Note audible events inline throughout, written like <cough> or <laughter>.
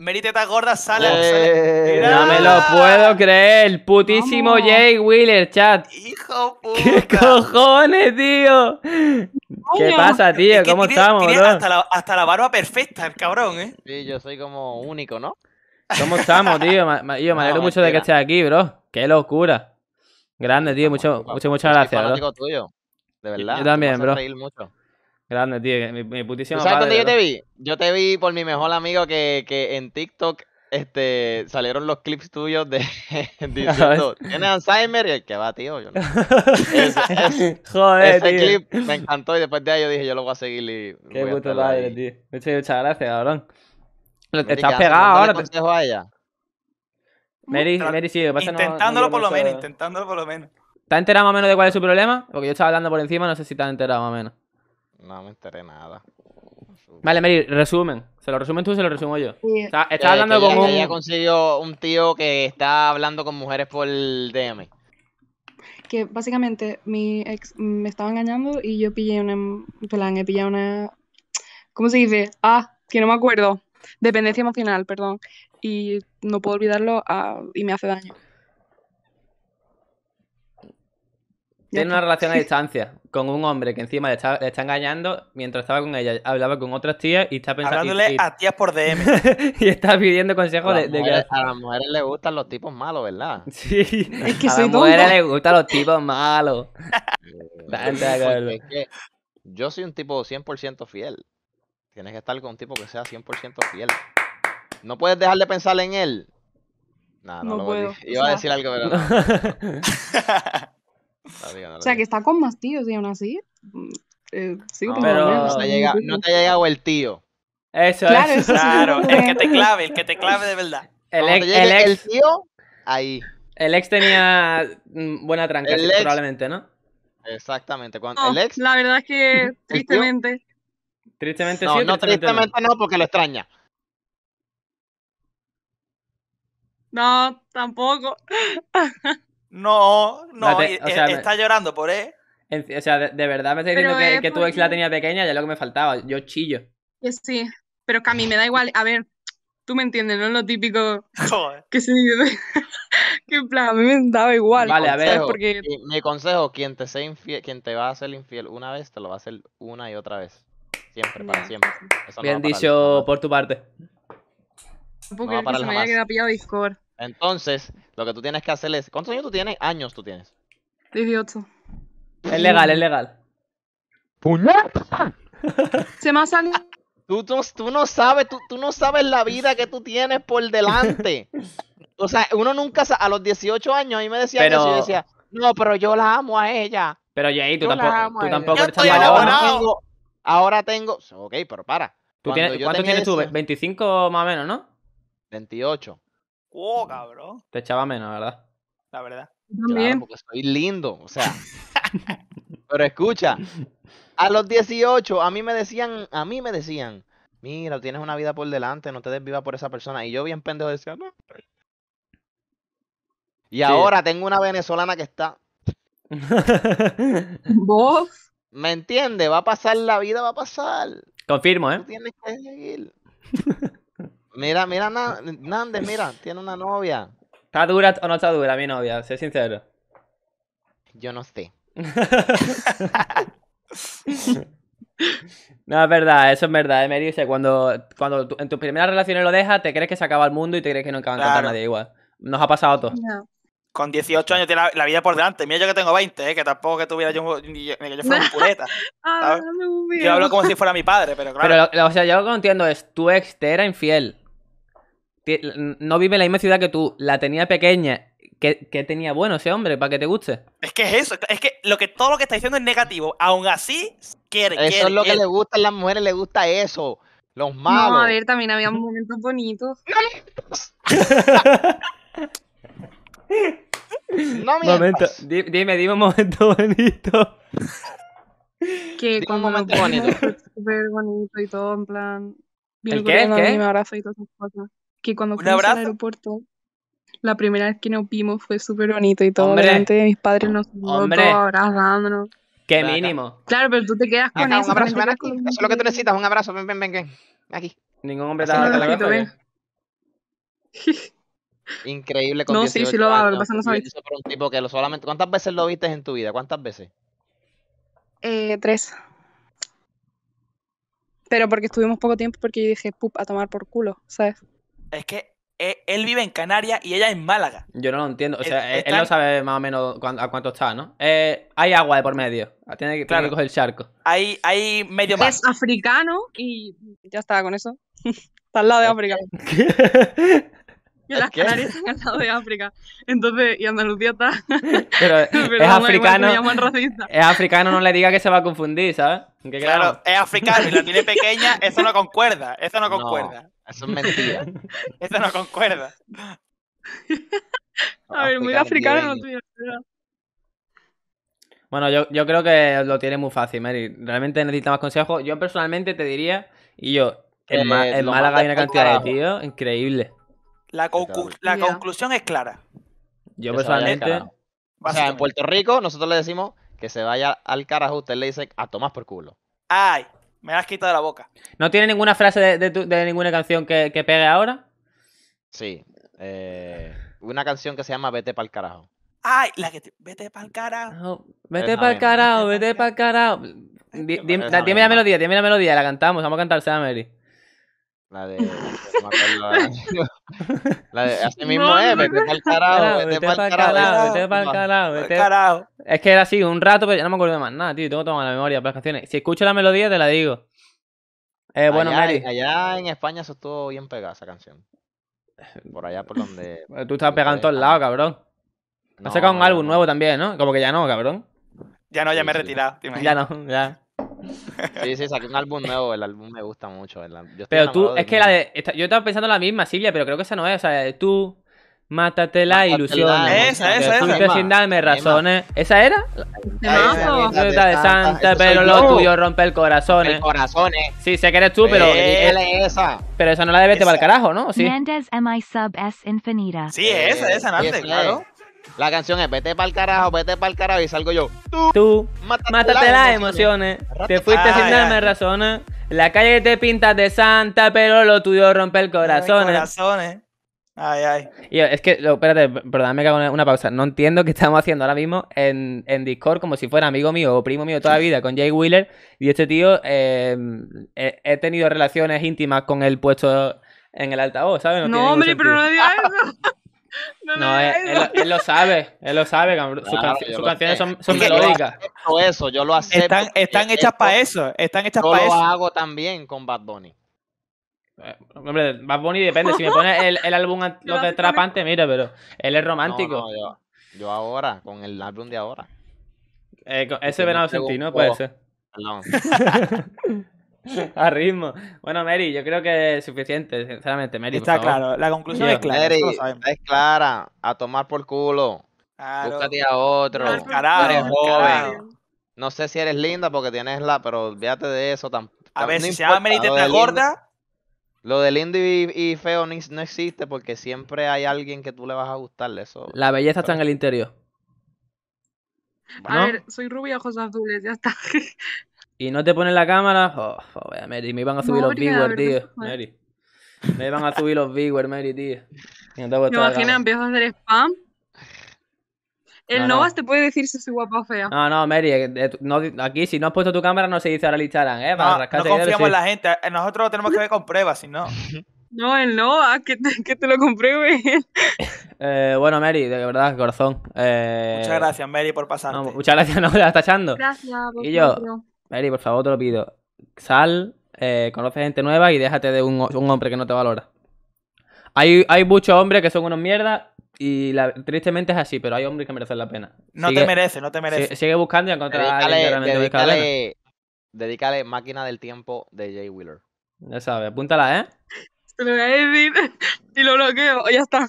Meriteta gorda, gorda, sale. Eh, no me lo puedo creer. Putísimo Jake Jay Wheeler, chat. Hijo puta. ¿Qué cojones, tío? ¿Qué pasa, tío? ¿Cómo estamos, Hasta, la, hasta la, barba perfecta, el cabrón, ¿eh? Sí, yo soy como único, ¿no? ¿Cómo estamos, tío? yo me alegro mucho de que estés aquí, bro. Qué locura. Grande, tío. Mucho, muchas gracias, De verdad. Yo también, bro. Grande, tío. Mi, mi putísima ¿Sabes dónde yo te vi? Yo te vi por mi mejor amigo que, que en TikTok este, salieron los clips tuyos de <laughs> <laughs> diciendo, ¿tienes Alzheimer? Y el que va, tío. Yo <laughs> ese, Joder, clip me encantó y después de ahí yo dije, yo lo voy a seguir y. Qué puto padre, tío. Muchas, muchas gracias, cabrón. Estás pegado ahora. consejo a ella? Mary, Mary, sí, pasa Intentándolo por lo menos, intentándolo por lo menos. ¿Te enterado más o menos de cuál es su problema? Porque yo estaba hablando por encima, no sé si te has enterado más o menos. No me enteré nada. Vale, Mary, resumen. ¿Se lo resumen tú o se lo resumo yo? Sí. está eh, hablando que con un tío que está hablando con mujeres por DM. Que básicamente mi ex me estaba engañando y yo pillé una... plan, he pillado una... ¿Cómo se dice? Ah, que no me acuerdo. Dependencia emocional, perdón. Y no puedo olvidarlo ah, y me hace daño. Tiene una relación a distancia con un hombre que encima le está, engañando mientras estaba con ella. Hablaba con otras tías y está pensando. Hablándole a tías por DM. <laughs> y está pidiendo consejos de, que... A las mujeres les gustan los tipos malos, ¿verdad? <laughs> Sí. Es a las mujeres les gustan los tipos malos. <laughs> es que yo soy un tipo 100% fiel. Tienes que estar con un tipo que sea 100% fiel. No puedes dejar de pensar en él. no, no lo puedo. decir. Iba a decir algo, pero. No. O sea, que está con más tíos digamos así. Mm, eh, no, pero no te, haya ha llegado el tío. Eso claro, es. claro, el que te clave, el que te clave de verdad. El ex, el, ex, tío, ahí. El ex tenía mm, buena tranca, probablemente, ¿no? Exactamente. el ex, la verdad es que, tristemente. Tristemente sí. No, tristemente, no, porque lo extraña. No, tampoco. <laughs> No, no, eh, está llorando por él. o sea, de, verdad me estoy diciendo que, tu ex la tenía pequeña, ya es lo que me faltaba. Yo chillo. Sí, pero que a mí me da igual. A ver, tú me entiendes, ¿no? Es lo típico <laughs> Joder. que se <laughs> que en plan, a mí me daba igual. Vale, a ver. Porque... Mi consejo, quien te, sea infiel, quien te va a hacer infiel una vez, te lo va a hacer una y otra vez. Siempre, para siempre. Bien dicho por tu parte. Un poco que se me haya quedado pillado Discord. Entonces, lo que tú tienes que hacer es. ¿Cuántos años tú tienes? Años tú tienes. 18. Es legal, es legal. ¡Puñeta! Se me ha salido. Tú, no sabes, tú, no sabes la vida que tú tienes por delante. O sea, uno nunca A los 18 años, ahí me decía Yo decía, no, pero yo la amo a ella. Pero Jay, tú tampoco, tú tampoco estás ahora, tengo. Ok, pero para. ¿Tú tienes, ¿Cuánto tienes tú? ¿25 más o menos, no? 28. Oh, cabrón! Te echaba menos, ¿verdad? La verdad. porque soy lindo, o sea. <laughs> Pero escucha, a los 18 a mí me decían, a mí me decían, mira, tienes una vida por delante, no te desvivas por esa persona. Y yo bien pendejo decía, no. Y ahora tengo una venezolana que está. <laughs> ¿Vos? ¿Me entiendes? Va a pasar la vida, va a pasar. Confirmo, ¿eh? tienes que seguir. Mira, mira, Nández, mira, tiene una novia. ¿Está dura o no está dura mi novia? Sé sincero. Yo no sé. <laughs> no, es verdad, eso es verdad, Me dice, cuando, cuando en tus primeras relaciones lo dejas, te crees que se acaba el mundo y te crees que no acaban claro. nadie igual. Nos ha pasado a todos. Con 18 años tiene la, vida por delante. Mira yo que tengo 20, eh, que tampoco que tuviera yo, ni, que yo fuera un culeta. <laughs> Ah, yo hablo como si fuera mi padre, pero claro. Pero, o sea, yo lo que no entiendo es, tu ex te era infiel no vive en la misma ciudad que tú, la tenía pequeña. ¿Qué, tenía bueno ese hombre para que te guste? Es que es eso, es que, lo que todo lo que está diciendo es negativo, aún así quiere. Eso es lo que le gusta a las mujeres, le gusta eso. Los malos. No, a ver, también había momentos bonitos. <laughs> no momento, dime, dime un momento bonito. qué un momento bonito. Súper bonito y todo, en plan. ¿El qué? ¿Qué? Me abrazo y todas esas cosas que cuando fuimos al aeropuerto, la primera vez que nos vimos fue súper bonito y todo. Hombre. Delante de mis padres nos Hombre. todos abrazándonos. Qué mínimo. Claro, pero tú te quedas con eso. Un abrazo, Eso es lo que tú necesitas, un abrazo. Ven, ven, ven, ven. Aquí. Ningún hombre te va a Increíble con No, sí, sí lo va a no sabes. lo solamente... ¿Cuántas veces lo viste en tu vida? ¿Cuántas veces? Eh, tres. Pero porque estuvimos poco tiempo porque yo dije, pup, a tomar por culo, ¿sabes? Es que e, él vive en Canarias y ella en Málaga. Yo no lo entiendo. O sea, él, no sabe más o menos a cuánto está, ¿no? Eh, hay agua de por medio. Tiene que, claro. tiene el charco. Hay, hay medio más. Es africano y ya está con eso. <laughs> está al lado de África. <laughs> <laughs> que las ¿Qué? están al lado de África. Entonces, y Andalucía está. <laughs> Pero, <laughs> eh, es africano. Es africano, no le diga que se va a confundir, ¿sabes? claro, es africano y la tiene pequeña, eso no concuerda. Eso no concuerda. eso es mentira. <laughs> eso no concuerda. a ver, muy africano no tiene bueno, yo, yo, creo que lo tiene muy fácil, Mary. Realmente necesita más consejos. Yo personalmente te diría, y yo, en, en eh, Málaga hay una cantidad de tíos increíble. La, conclusión es clara. Yo personalmente. O sea, en Puerto Rico nosotros le decimos que se vaya al carajo, usted le dice a Tomás por culo. ¡Ay! Me has quitado la boca. ¿No tiene ninguna frase de, ninguna canción que, que, pegue ahora? Sí. Eh, una canción que se llama Vete pa'l carajo. ¡Ay! La que Vete pa'l carajo. Vete pa'l carajo, vete pa'l carajo. Dime la melodía, dime la melodía, la cantamos, vamos a cantar, Mary. La de. <laughs> <laughs> la de. Así mismo eh, es, vete para el carajo, vete para el carajo, vete para el carajo. Es que era así, un rato, pero pues, ya no me acuerdo de más nada, tío. Tengo toda la memoria para las canciones. Si escucho la melodía, te la digo. Eh, bueno, allá, allá en España eso estuvo bien pegada esa canción. Por allá por donde. <laughs> Tú estás pegando en todos lados, cabrón. No, has sacado un álbum nuevo también, ¿no? Como que ya no, cabrón. Ya no, ya me he retirado, Ya no, ya. Sí, sí, saqué un álbum nuevo, el álbum me gusta mucho. pero tú, es que la de, yo estaba pensando la misma, Silvia, pero creo que esa no es, o sea, de tú, mátate la ilusión. Esa, esa, esa. esa. sin darme razones. ¿Esa era? Ah, de Santa, pero lo uh. tuyo rompe el corazón. El corazón, Sí, sé que eres tú, pero. esa. Pero esa no la debes de al carajo, ¿no? Sí. Sí, esa, esa, Nante, claro. La canción es vete pa'l carajo, vete pa'l carajo y salgo yo. Tú, Tú mátate, las emociones. Te fuiste sin darme razones. La calle te pinta de santa, pero lo tuyo rompe el corazón. ¿eh? ¿eh? Ay, ay. es que, espérate, perdóname que hago una, una, pausa. No entiendo qué estamos haciendo ahora mismo en, en, Discord como si fuera amigo mío o primo mío toda la vida con Jay Wheeler. Y este tío, em, he, tenido relaciones íntimas con él puesto en el altavoz, ¿sabes? No, hombre, pero no digas eso. <laughs> <laughs> No, él, lo sabe, él lo sabe, Sus, canciones son, melódicas. eso, yo lo acepto. Están, están eh, hechas eh, para eso, están hechas para eso. Yo lo hago también con Bad Bunny. Eh, hombre, Bad Bunny depende. Si me pones el, álbum lo de Trapante, mira, pero él es romántico. yo, yo, ahora, con el álbum de ahora. ese venado sentino puede ser. <laughs> <laughs> a ritmo. Bueno, Mary, yo creo que es suficiente, sinceramente, Mary. Está claro, la conclusión es clara. Mary, es clara, a tomar por culo. Búscate a otro. No sé si eres linda porque tienes la, pero olvídate de eso. Tan, a ver, si se llama te gorda. Lo de lindo y, feo no, existe porque siempre hay alguien que tú le vas a gustarle eso. La belleza está en el interior. A ver, soy rubia ojos azules, ya está. <laughs> y no te ponen la cámara, oh, oh Mary, me iban a subir los viewers, tío. Mary. Me iban a subir los viewers, Mary, tío. no te, imaginas, empiezo a hacer spam. El no, Novas te puede decir si soy guapa o fea. No, no, Mary, eh, eh, aquí si no has puesto tu cámara no se dice ahora eh, el Instagram, ¿eh? no, confiamos en la gente, nosotros tenemos que ver con pruebas, si no. <laughs> No, el Novas, que te, que te lo compruebe. <laughs> bueno, Mary, de verdad, corazón. Muchas gracias, Mary, por pasar. muchas gracias, <laughs> no, la está echando. Gracias, por y yo, Mary, por favor, te lo pido. Sal, eh, conoce gente nueva y déjate de un, hombre que no te valora. Hay, hay muchos hombres que son unos mierdas y tristemente es así, pero hay hombres que merecen la pena. No te merece, no te merece. Sigue, buscando y encontrarás dedícale, dedícale, Máquina del Tiempo de Jay Wheeler. Ya sabes, apúntala, ¿eh? Te lo voy a decir <laughs> y lo bloqueo, ya está.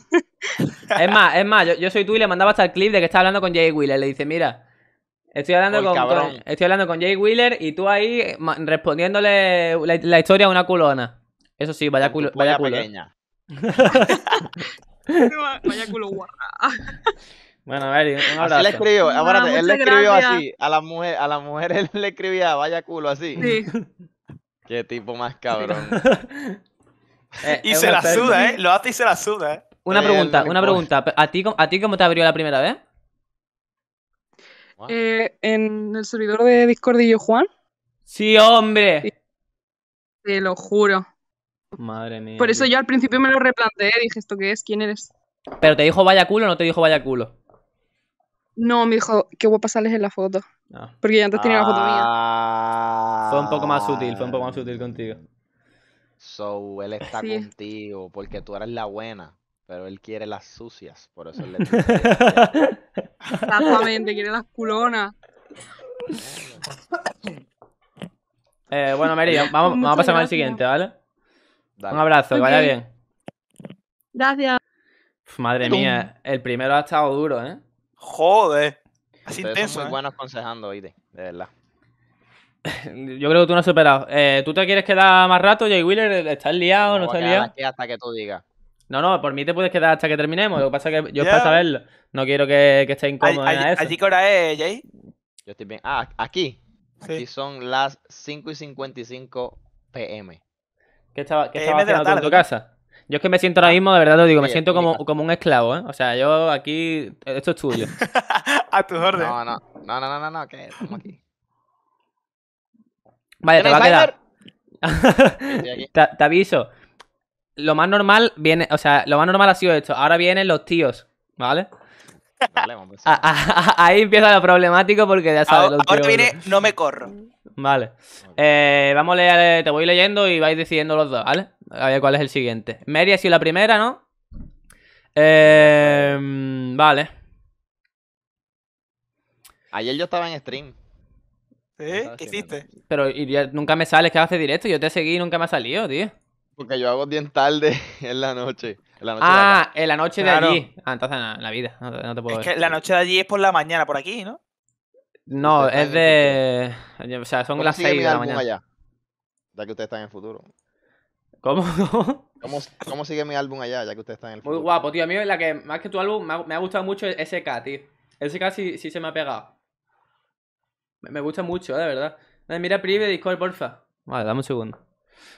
Es más, es más, yo, soy tú y le mandaba hasta el clip de que está hablando con Jay Wheeler. Le dice, mira, Estoy hablando, con, estoy hablando con Jay Wheeler y tú ahí respondiéndole la, historia a una culona. Eso sí, vaya, culo, vaya culo. Pequeña. <laughs> vaya culo <laughs> Bueno, a ver, un abrazo. escribió, él le escribió así, a la mujer, a la mujer <laughs> él le escribía vaya culo así. Sí. Qué tipo más cabrón. Eh, y se la suda, eh. Lo hace y se la suda, eh. Una pregunta, una pregunta. ¿A ti, ¿A ti cómo te abrió la primera vez? Eh, en el servidor de Discord Juan. Sí, hombre. Te lo juro. Madre mía. Por eso yo al principio me lo replanteé, dije, ¿esto qué es? ¿Quién eres? ¿Pero te dijo vaya culo o no te dijo vaya culo? No, me dijo, qué guapa sales en la foto. Ah. Porque yo antes tenía la foto mía. Ah. Fue un poco más sutil, fue un poco más sutil contigo. So, él está contigo porque tú eres la buena. Pero él quiere las sucias, por eso le <laughs> Exactamente, quiere las culonas. Eh, bueno, Mary, vamos, a pasar con el siguiente, ¿vale? Un abrazo, que vaya bien. Gracias. madre mía, el primero ha estado duro, ¿eh? Joder. Así intenso. Son muy ¿eh? buenos aconsejando, oíste, de verdad. <laughs> Yo creo que tú no has superado. Eh, ¿Tú te quieres quedar más rato, Jay Wheeler? ¿Estás liado? ¿No, no estás liado? hasta que tú digas. No, no, por mí te puedes quedar hasta que terminemos. Lo que pasa es que yo para saberlo. No quiero que, que esté incómodo. ¿Allí, allí, allí qué hora es, Jay? Yo estoy bien. Ah, aquí. Sí. Aquí son las 5 y 55 pm. ¿Qué estabas qué estaba haciendo en tu casa? Yo es que me siento ahora ah, mismo, de verdad lo digo, me siento como, como un esclavo, ¿eh? O sea, yo aquí. Esto es tuyo. <laughs> a tus órdenes. No, no, no, no, no, no, que estamos aquí. Vale, te va a quedar. <laughs> te aviso lo más normal viene, o sea, lo más normal ha sido esto. Ahora vienen los tíos, ¿vale? Pues. <laughs> ahí empieza lo problemático porque ya sabes. Ahora, viene ¿no? me corro. Vale. Eh, vamos a leer, eh, te voy leyendo y vais decidiendo los dos, ¿vale? A ver cuál es el siguiente. Mary ha sido la primera, ¿no? Em, vale. Ayer yo estaba en stream. ¿Eh? ¿Qué hiciste? Pero nunca me sales que haces directo. Yo te seguí y nunca me ha salido, tío. Porque yo hago bien tarde <laughs> en la noche. En la ah, en la noche de allí. Ah, entonces en la vida. No, te puedo es que la noche de allí es por la mañana, por aquí, ¿no? No, es de. O sea, son las 6 de la mañana. Allá? Ya que ustedes están en el futuro. ¿Cómo? <laughs> ¿Cómo, sigue mi álbum allá, ya que usted está en el futuro? Muy guapo, tío. A mí, la que, más que tu álbum, me ha, gustado mucho SK, tío. SK sí, sí se me ha pegado. Me, gusta mucho, eh, de verdad. Eh, mira, Prive, mm. Discord, porfa. Vale, dame un segundo.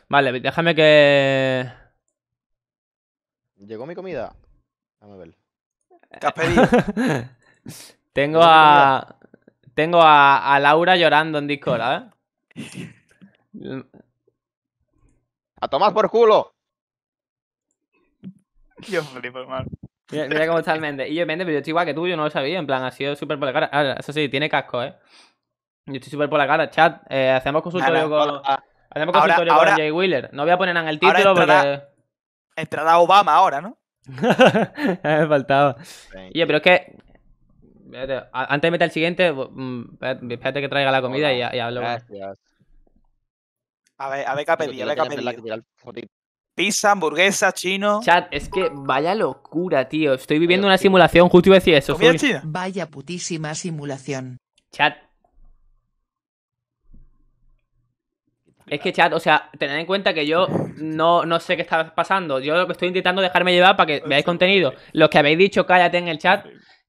Vale, déjame que... ¿Llegó mi comida? Dame <laughs> a ver. ¿Qué has pedido? Tengo a... Tengo a, Laura llorando en Discord, ¿eh? ¡A Tomás por culo! Yo flipo, Mira, mira, cómo está el mende Y yo, mende pero yo estoy igual que tú, yo no lo sabía. En plan, ha sido súper por la cara. Ah, eso sí, tiene casco, ¿eh? Yo estoy súper por la cara. Chat, eh, hacemos consultorio con... Hacemos consultorio ahora, historia con Jay Wheeler. No voy a poner en el título porque. entrada Obama ahora, ¿no? <laughs> me faltaba. Oye, pero es que. antes de meter el siguiente, mm, espérate que traiga la comida y, hablo. Gracias. A ver, a ver qué ha pedido, a ver qué Pizza, hamburguesa, chino. Chat, es que vaya locura, tío. Estoy viviendo una simulación, justo iba a decir eso. Vaya putísima simulación. Chat, Es que, chat, o sea, tened en cuenta que yo no, no sé qué está pasando. Yo lo que estoy intentando dejarme llevar para que veáis contenido. Los que habéis dicho cállate en el chat,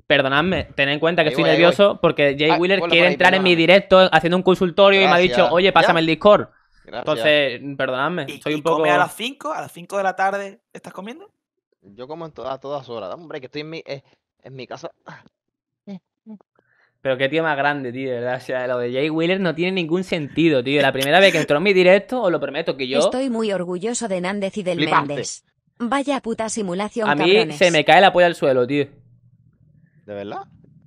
perdonadme, tened en cuenta que estoy nervioso porque Jay ah, Wheeler quiere pues entrar en mi directo haciendo un consultorio y me ha dicho, oye, pásame el Discord. Entonces, perdonadme, ¿Y, soy un poco. Come a las 5? ¿A las 5 de la tarde estás comiendo? Yo como a todas horas. hombre, que estoy en mi, eh, en mi casa. Pero qué tío más grande, tío, ¿verdad? O sea, lo de Jay Wheeler no tiene ningún sentido, tío. La primera vez que entró en mi directo, os lo prometo que yo... Estoy muy orgulloso de Nández y del Méndez. Vaya puta simulación, A mí se me cae la polla al suelo, tío. ¿De verdad?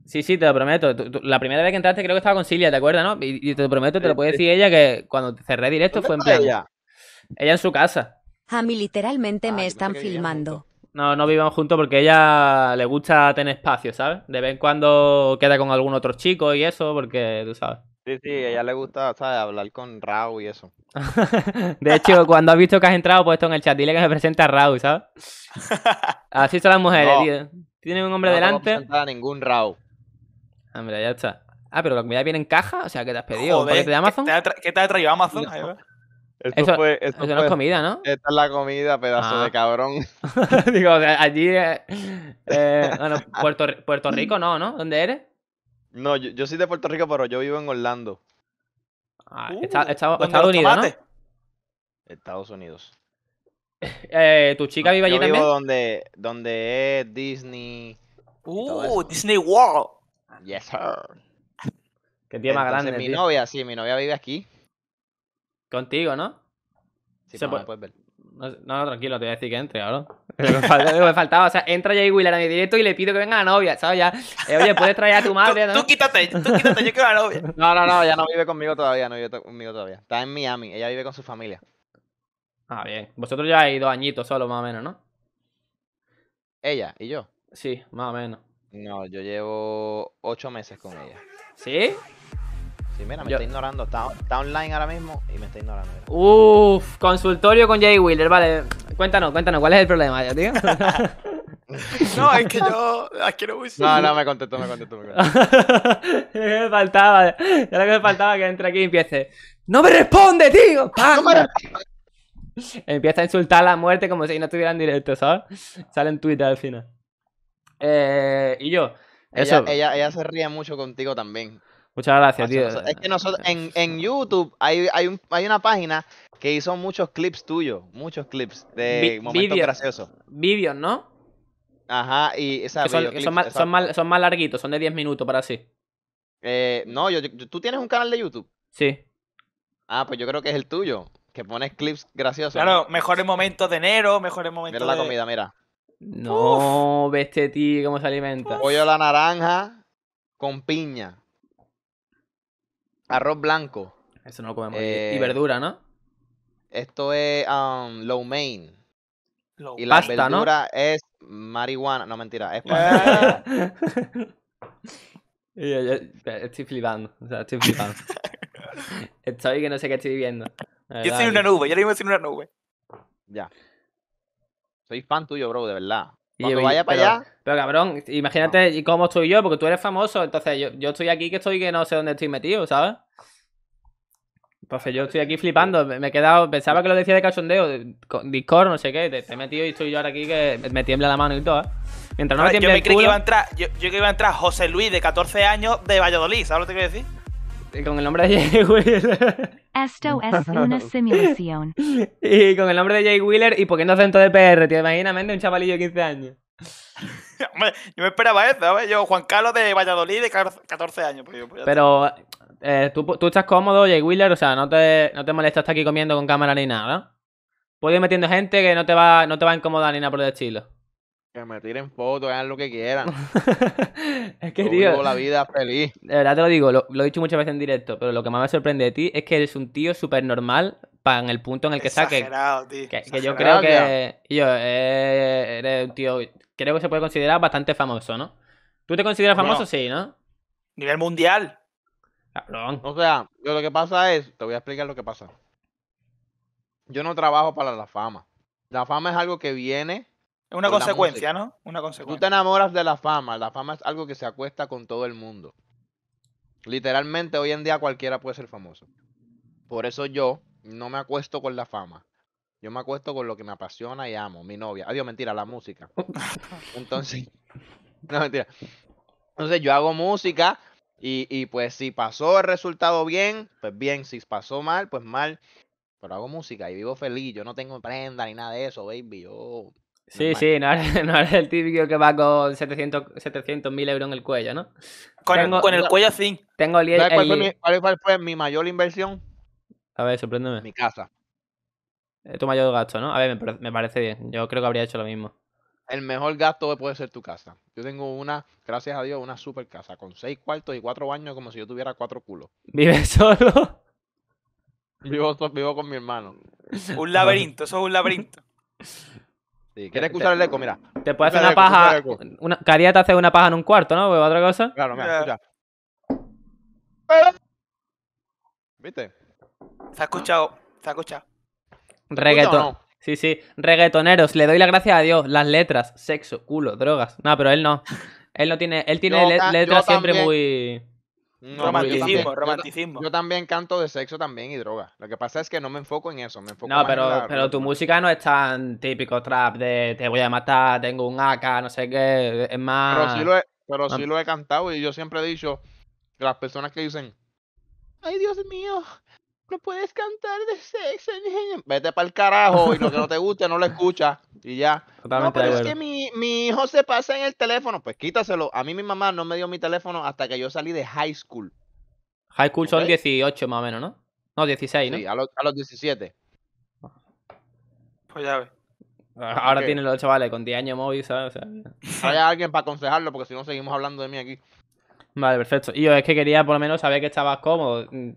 Sí, sí, te lo prometo. la primera vez que entraste creo que estaba con Silvia, ¿te acuerdas, no? Y, te lo prometo, te lo eh, puede eh. decir ella, que cuando cerré directo fue en plan... Ella? ella en su casa. A mí literalmente ah, me están filmando. No, no vivamos juntos porque a ella le gusta tener espacio, ¿sabes? De vez en cuando queda con algún otro chico y eso, porque tú sabes. Sí, sí, a ella le gusta, ¿sabes? Hablar con Raúl y eso. <laughs> de hecho, cuando has visto que has entrado, pues esto en el chat, dile que se presenta a Raúl, ¿sabes? <laughs> Así son las mujeres, tío. Tienen un hombre delante. No a ningún Raúl. Hombre, ya está. Ah, pero la comida viene en caja, o sea, ¿qué te has pedido? qué de Amazon? ¿Qué te ha, traído Amazon? Eso, no es comida, ¿no? Esta es la comida, pedazo de ah. cabrón. <laughs> Digo, allí. Eh, <laughs> eh bueno, Puerto, Rico no, ¿no? ¿Dónde eres? No, yo, soy de Puerto Rico, pero yo vivo en Orlando. Ah, uh, Estados Unidos, ¿no? Estados Unidos. Eh, ¿Tu chica vive allí yo también? Vivo donde, donde es Disney. ¡Uh! Disney World. Yes, sir. Qué tema más grande. Mi novia, sí, mi novia vive aquí. Contigo, ¿no? Sí, Se pues, no, puede... ver. No, no, tranquilo, te voy a decir que entre, ahora. <laughs> Me faltaba, o sea, entra Jay Wheeler a mi directo y le pido que venga la novia, ¿sabes? Ya, eh, oye, puedes traer a tu <laughs> madre, ¿no? Tú, quítate, tú quítate, yo quiero a la novia. <laughs> No, no, no, ya no vive conmigo todavía, no vive conmigo todavía. Está en Miami, ella vive con su familia. Ah, bien. Vosotros ya hay dos añitos solo, más o menos, ¿no? Ella y yo. Sí, más o menos. No, yo llevo ocho meses con ella. ¿Sí? Sí, mira, me está ignorando. Está, online ahora mismo y me está ignorando. uff consultorio con Jay Wheeler. Vale, cuéntanos, cuéntanos, ¿cuál es el problema, tío? <laughs> No, es que yo. Es que no, no, no, me contestó, me contestó. Me contestó. me <laughs> faltaba. Era lo que me faltaba que entre aquí y empiece. ¡No me responde, tío! Empieza a insultar a la muerte como si no estuvieran en directo, ¿sabes? Sale en Twitter al final. Eh, y yo. ella, ella, se ríe mucho contigo también. Muchas gracias, tío. Es que nosotros en, YouTube hay, hay, una página que hizo muchos clips tuyos, muchos clips de momentos graciosos. Vídeos, ¿no? Ajá, y esa son, más, larguitos, son de 10 minutos para así. Eh, no, yo, tú tienes un canal de YouTube. Sí. Ah, pues yo creo que es el tuyo, que pones clips graciosos. Claro, mejores momentos de enero, mejores momentos de... Mira la comida, mira. No, ve este tío cómo se alimenta. Pollo a la naranja con piña. Arroz blanco. Eso no lo comemos. y eh, verdura, ¿no? Esto es um, low main. Y la verdura es marihuana. No, mentira, es <laughs> estoy flipando. O sea, estoy flipando. <laughs> estoy que no sé qué estoy viviendo. Yo soy una nube, yo le iba a decir una nube. Ya. Soy fan tuyo, bro, de verdad. Y vaya para allá. Pero cabrón, imagínate cómo estoy yo, porque tú eres famoso, entonces yo, estoy aquí que estoy que no sé dónde estoy metido, ¿sabes? Entonces yo estoy aquí flipando, me he quedado, pensaba que lo decía de cachondeo, Discord, no sé qué, te, he metido y estoy yo ahora aquí que me tiembla la mano y todo, ¿eh? Mientras no, me yo me que iba a entrar, yo, que iba a José Luis de 14 años de Valladolid, ¿sabes lo que quiero decir? Este, con el nombre de Jay Wheeler. Esto es una simulación. <laughs> y con el nombre de Jay Wheeler y poniendo acento de PR, tío? Imagíname, un chavalillo de 15 años. <laughs> yo me esperaba eso, ¿sabes? Yo, Juan Carlos de Valladolid de 14 años. Pues pues Pero eh, ¿tú, estás cómodo, Jay Wheeler, o sea, no te, no te molesta estar aquí comiendo con cámara ni nada. Puedes ir metiendo gente que no te va, no te va a incomodar ni nada por el estilo. Que me tiren fotos, hagan lo que quieran. <laughs> es que, tío. la vida feliz. De verdad te lo digo, lo, he dicho muchas veces en directo, pero lo que más me sorprende de ti es que eres un tío súper normal en el punto en el que saques. Que, yo creo que. Eh, eres un tío. Creo que se puede considerar bastante famoso, ¿no? ¿Tú te consideras famoso? sí, ¿no? Nivel mundial. Cabrón. O sea, yo lo que pasa es. Te voy a explicar lo que pasa. Yo no trabajo para la fama. La fama es algo que viene es una consecuencia, ¿no? Una consecuencia. Tú te enamoras de la fama. La fama es algo que se acuesta con todo el mundo. Literalmente hoy en día cualquiera puede ser famoso. Por eso yo no me acuesto con la fama. Yo me acuesto con lo que me apasiona y amo, mi novia. Adiós, mentira, la música. Entonces, <laughs> <laughs> no mentira. Entonces yo hago música y, y pues si pasó el resultado bien, pues bien. Si pasó mal, pues mal. Pero hago música y vivo feliz. Yo no tengo prenda ni nada de eso, baby. Yo Sí, sí, no eres, <laughs> el típico que va con 700.000 euros en el cuello, ¿no? Con, el, cuello sí. Tengo el, el, cuál, fue mi, cuál, fue mi, mayor inversión? A ver, sorpréndeme. Mi casa. Es eh, tu mayor gasto, ¿no? A ver, me, parece bien. Yo creo que habría hecho lo mismo. El mejor gasto puede ser tu casa. Yo tengo una, gracias a Dios, una super casa con seis cuartos y cuatro baños como si yo tuviera cuatro culos. ¿Vives <laughs> solo? vivo con mi hermano. Un laberinto, eso es un laberinto. <laughs> Sí, eh, ¿Quieres escuchar el eco? Mira. Te puede hacer una paja. Una, día te hace una paja en un cuarto, ¿no? ¿Otra cosa? Claro, mira, escucha. ¿Viste? Se ha escuchado, se ha escuchado. Reggaeton. Sí, sí. Reggaetoneros, le doy la gracia a Dios. Las letras, sexo, culo, drogas. No, pero él no. él no tiene. Él tiene letras siempre muy romanticismo, romanticismo. Yo, también canto de sexo también y droga. Lo que pasa es que no me enfoco en eso, me No, pero, pero tu música no es tan típico trap de te voy a matar, tengo un AK, no sé qué, es más... Pero sí pero sí lo he cantado y yo siempre he dicho que las personas que dicen, ay Dios mío, no puedes cantar de sexo, ingeniero. Vete para el carajo y lo que no te guste no lo escucha y ya. Totalmente no, pero es que mi, hijo se pasa en el teléfono, pues quítaselo. A mí mi mamá no me dio mi teléfono hasta que yo salí de high school. High school son 18 más o menos, ¿no? No, 16, ¿no? Sí, a los, 17. Pues ya ves. Ah, ahora tiene tienen los chavales con 10 años móvil, ¿sabes? O sea, <laughs> hay alguien para aconsejarlo porque si no seguimos hablando de mí aquí. Vale, perfecto. Y yo es que quería por lo menos saber que estabas cómodo. Mm,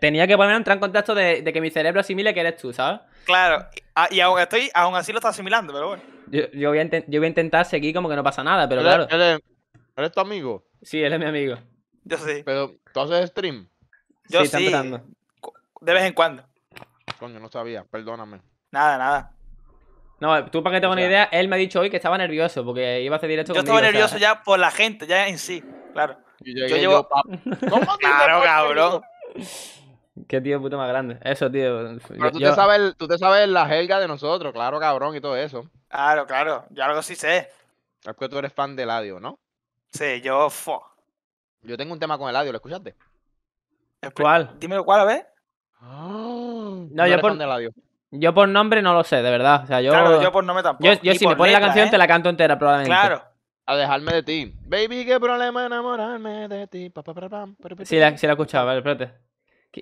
tenía que por lo entrar en contacto de, que mi cerebro asimile que eres tú, ¿sabes? Claro. Ah, y, aún, estoy, aún así lo está asimilando, pero bueno. Yo, yo, voy a yo, voy intentar seguir como que no pasa nada, pero claro. ¿Eres tu amigo? Sí, él es mi amigo. Yo sí. Pero, ¿tú haces stream? Yo sí. De vez en cuando. Coño, no sabía. Perdóname. Nada, nada. No, tú para que tenga una idea, él me ha dicho hoy que estaba nervioso porque iba a hacer directo Yo estaba nervioso ya por la gente, ya en sí, claro. Yo, yo llevo. Yo, <laughs> claro, cabrón. Qué tío puto más grande. Eso, tío. Pero tú, te sabes, tú te sabes la jerga de nosotros, claro, cabrón, y todo eso. Claro, claro. Yo algo sí sé. Es que tú eres fan del audio, ¿no? Sí, yo. Fo. Yo tengo un tema con el audio, ¿lo escuchaste? ¿Cuál? Dímelo cuál, a ver. <gasps> no, yo por, yo por nombre no lo sé, de verdad. O sea, yo, claro, yo por nombre tampoco. yo si me pones la canción, ¿eh? te la canto entera, probablemente. Claro a dejarme de ti. Baby, qué problema enamorarme de ti. Si la, he escuchado, vale, espérate.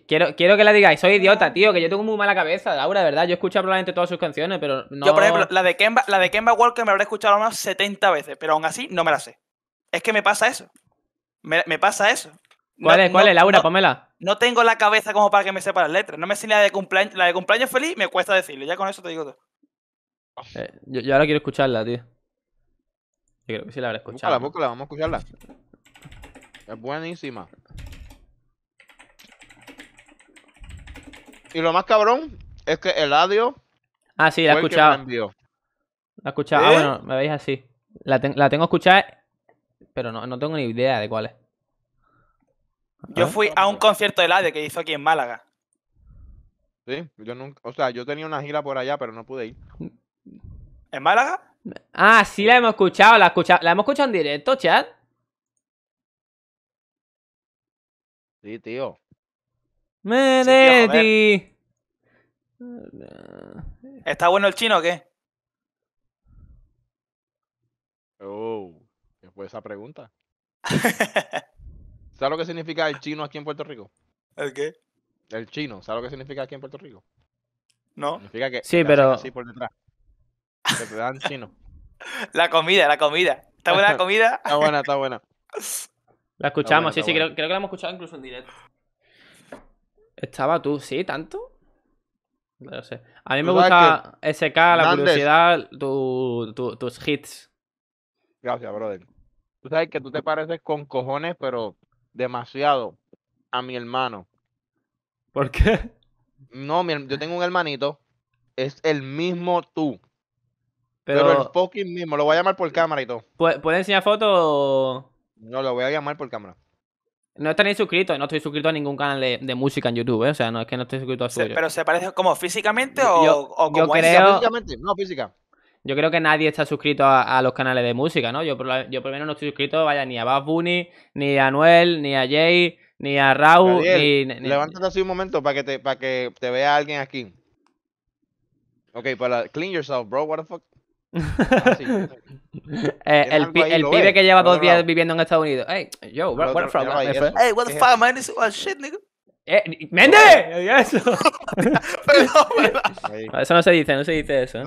Quiero, quiero que la digáis, soy idiota, tío, que yo tengo muy mala cabeza, Laura, ¿verdad? Yo he escuchado probablemente todas sus canciones, pero no... Yo, por ejemplo, la de Kemba, la de Kemba Walker me habré escuchado menos 70 veces, pero aún así no me la sé. Es que me pasa eso. Me, pasa eso. ¿Cuál es? ¿Cuál es, Laura? No, No tengo la cabeza como para que me sepa las letras. No me sé la de cumpleaños, la de cumpleaños feliz, me cuesta decirlo. Ya con eso te digo todo. Eh, yo ahora quiero escucharla, tío. Yo creo que sí la habré escuchado. vamos a escucharla. Es buenísima. Y lo más cabrón es que Eladio. Ah, sí, la he escuchado. La he escuchado. Ah, bueno, me veis así. La, tengo escuchada, pero no, tengo ni idea de cuál es. Yo fui a un concierto de Eladio que hizo aquí en Málaga. Sí, yo nunca. O sea, yo tenía una gira por allá, pero no pude ir. ¿En Málaga? Ah, sí la hemos escuchado, la, la hemos escuchado en directo, chat. Sí, tío. Me ¿Está bueno el chino o qué? Oh, ¿qué fue esa pregunta? <laughs> ¿Sabes lo que significa el chino aquí en Puerto Rico? ¿El qué? El chino, ¿sabes lo que significa aquí en Puerto Rico? No. Significa que sí, pero... así por detrás. Que te dan chino. La comida, la comida. ¿Está buena la <laughs> comida? está buena, está buena. La escuchamos, sí, sí, creo, que la hemos escuchado incluso en directo. ¿Estaba tú, sí, tanto? No sé. A mí me gusta SK, la curiosidad, tus hits. Gracias, brother. Tú sabes que tú te pareces con cojones, pero demasiado a mi hermano. ¿Por qué? No, yo tengo un hermanito. Es el mismo tú. Pero, el fucking mismo, lo voy a llamar por cámara y todo. ¿Puede enseñar fotos? No, lo voy a llamar por cámara. No está ni suscrito, no estoy suscrito a ningún canal de, música en YouTube, ¿eh? o sea, no es que no estoy suscrito a suyo. ¿Pero se parece como físicamente o, como físicamente? No, física. Yo creo que nadie está suscrito a, los canales de música, ¿no? Yo, por lo menos no estoy suscrito, vaya, ni a Bad Bunny, ni a Noel, ni a Jay, ni a Raúl, ni, Levántate así un momento para que te, para que te vea alguien aquí. Ok, para clean yourself, bro, what the fuck. Ah, <laughs> eh, el, pibe que lleva dos días viviendo en Estados Unidos. Hey, yo, where, from? Hey, what the eh, fuck, man? This shit, nigga. <laughs> Eh, ¡Mende! <laughs> Eso. no se dice, no se dice eso.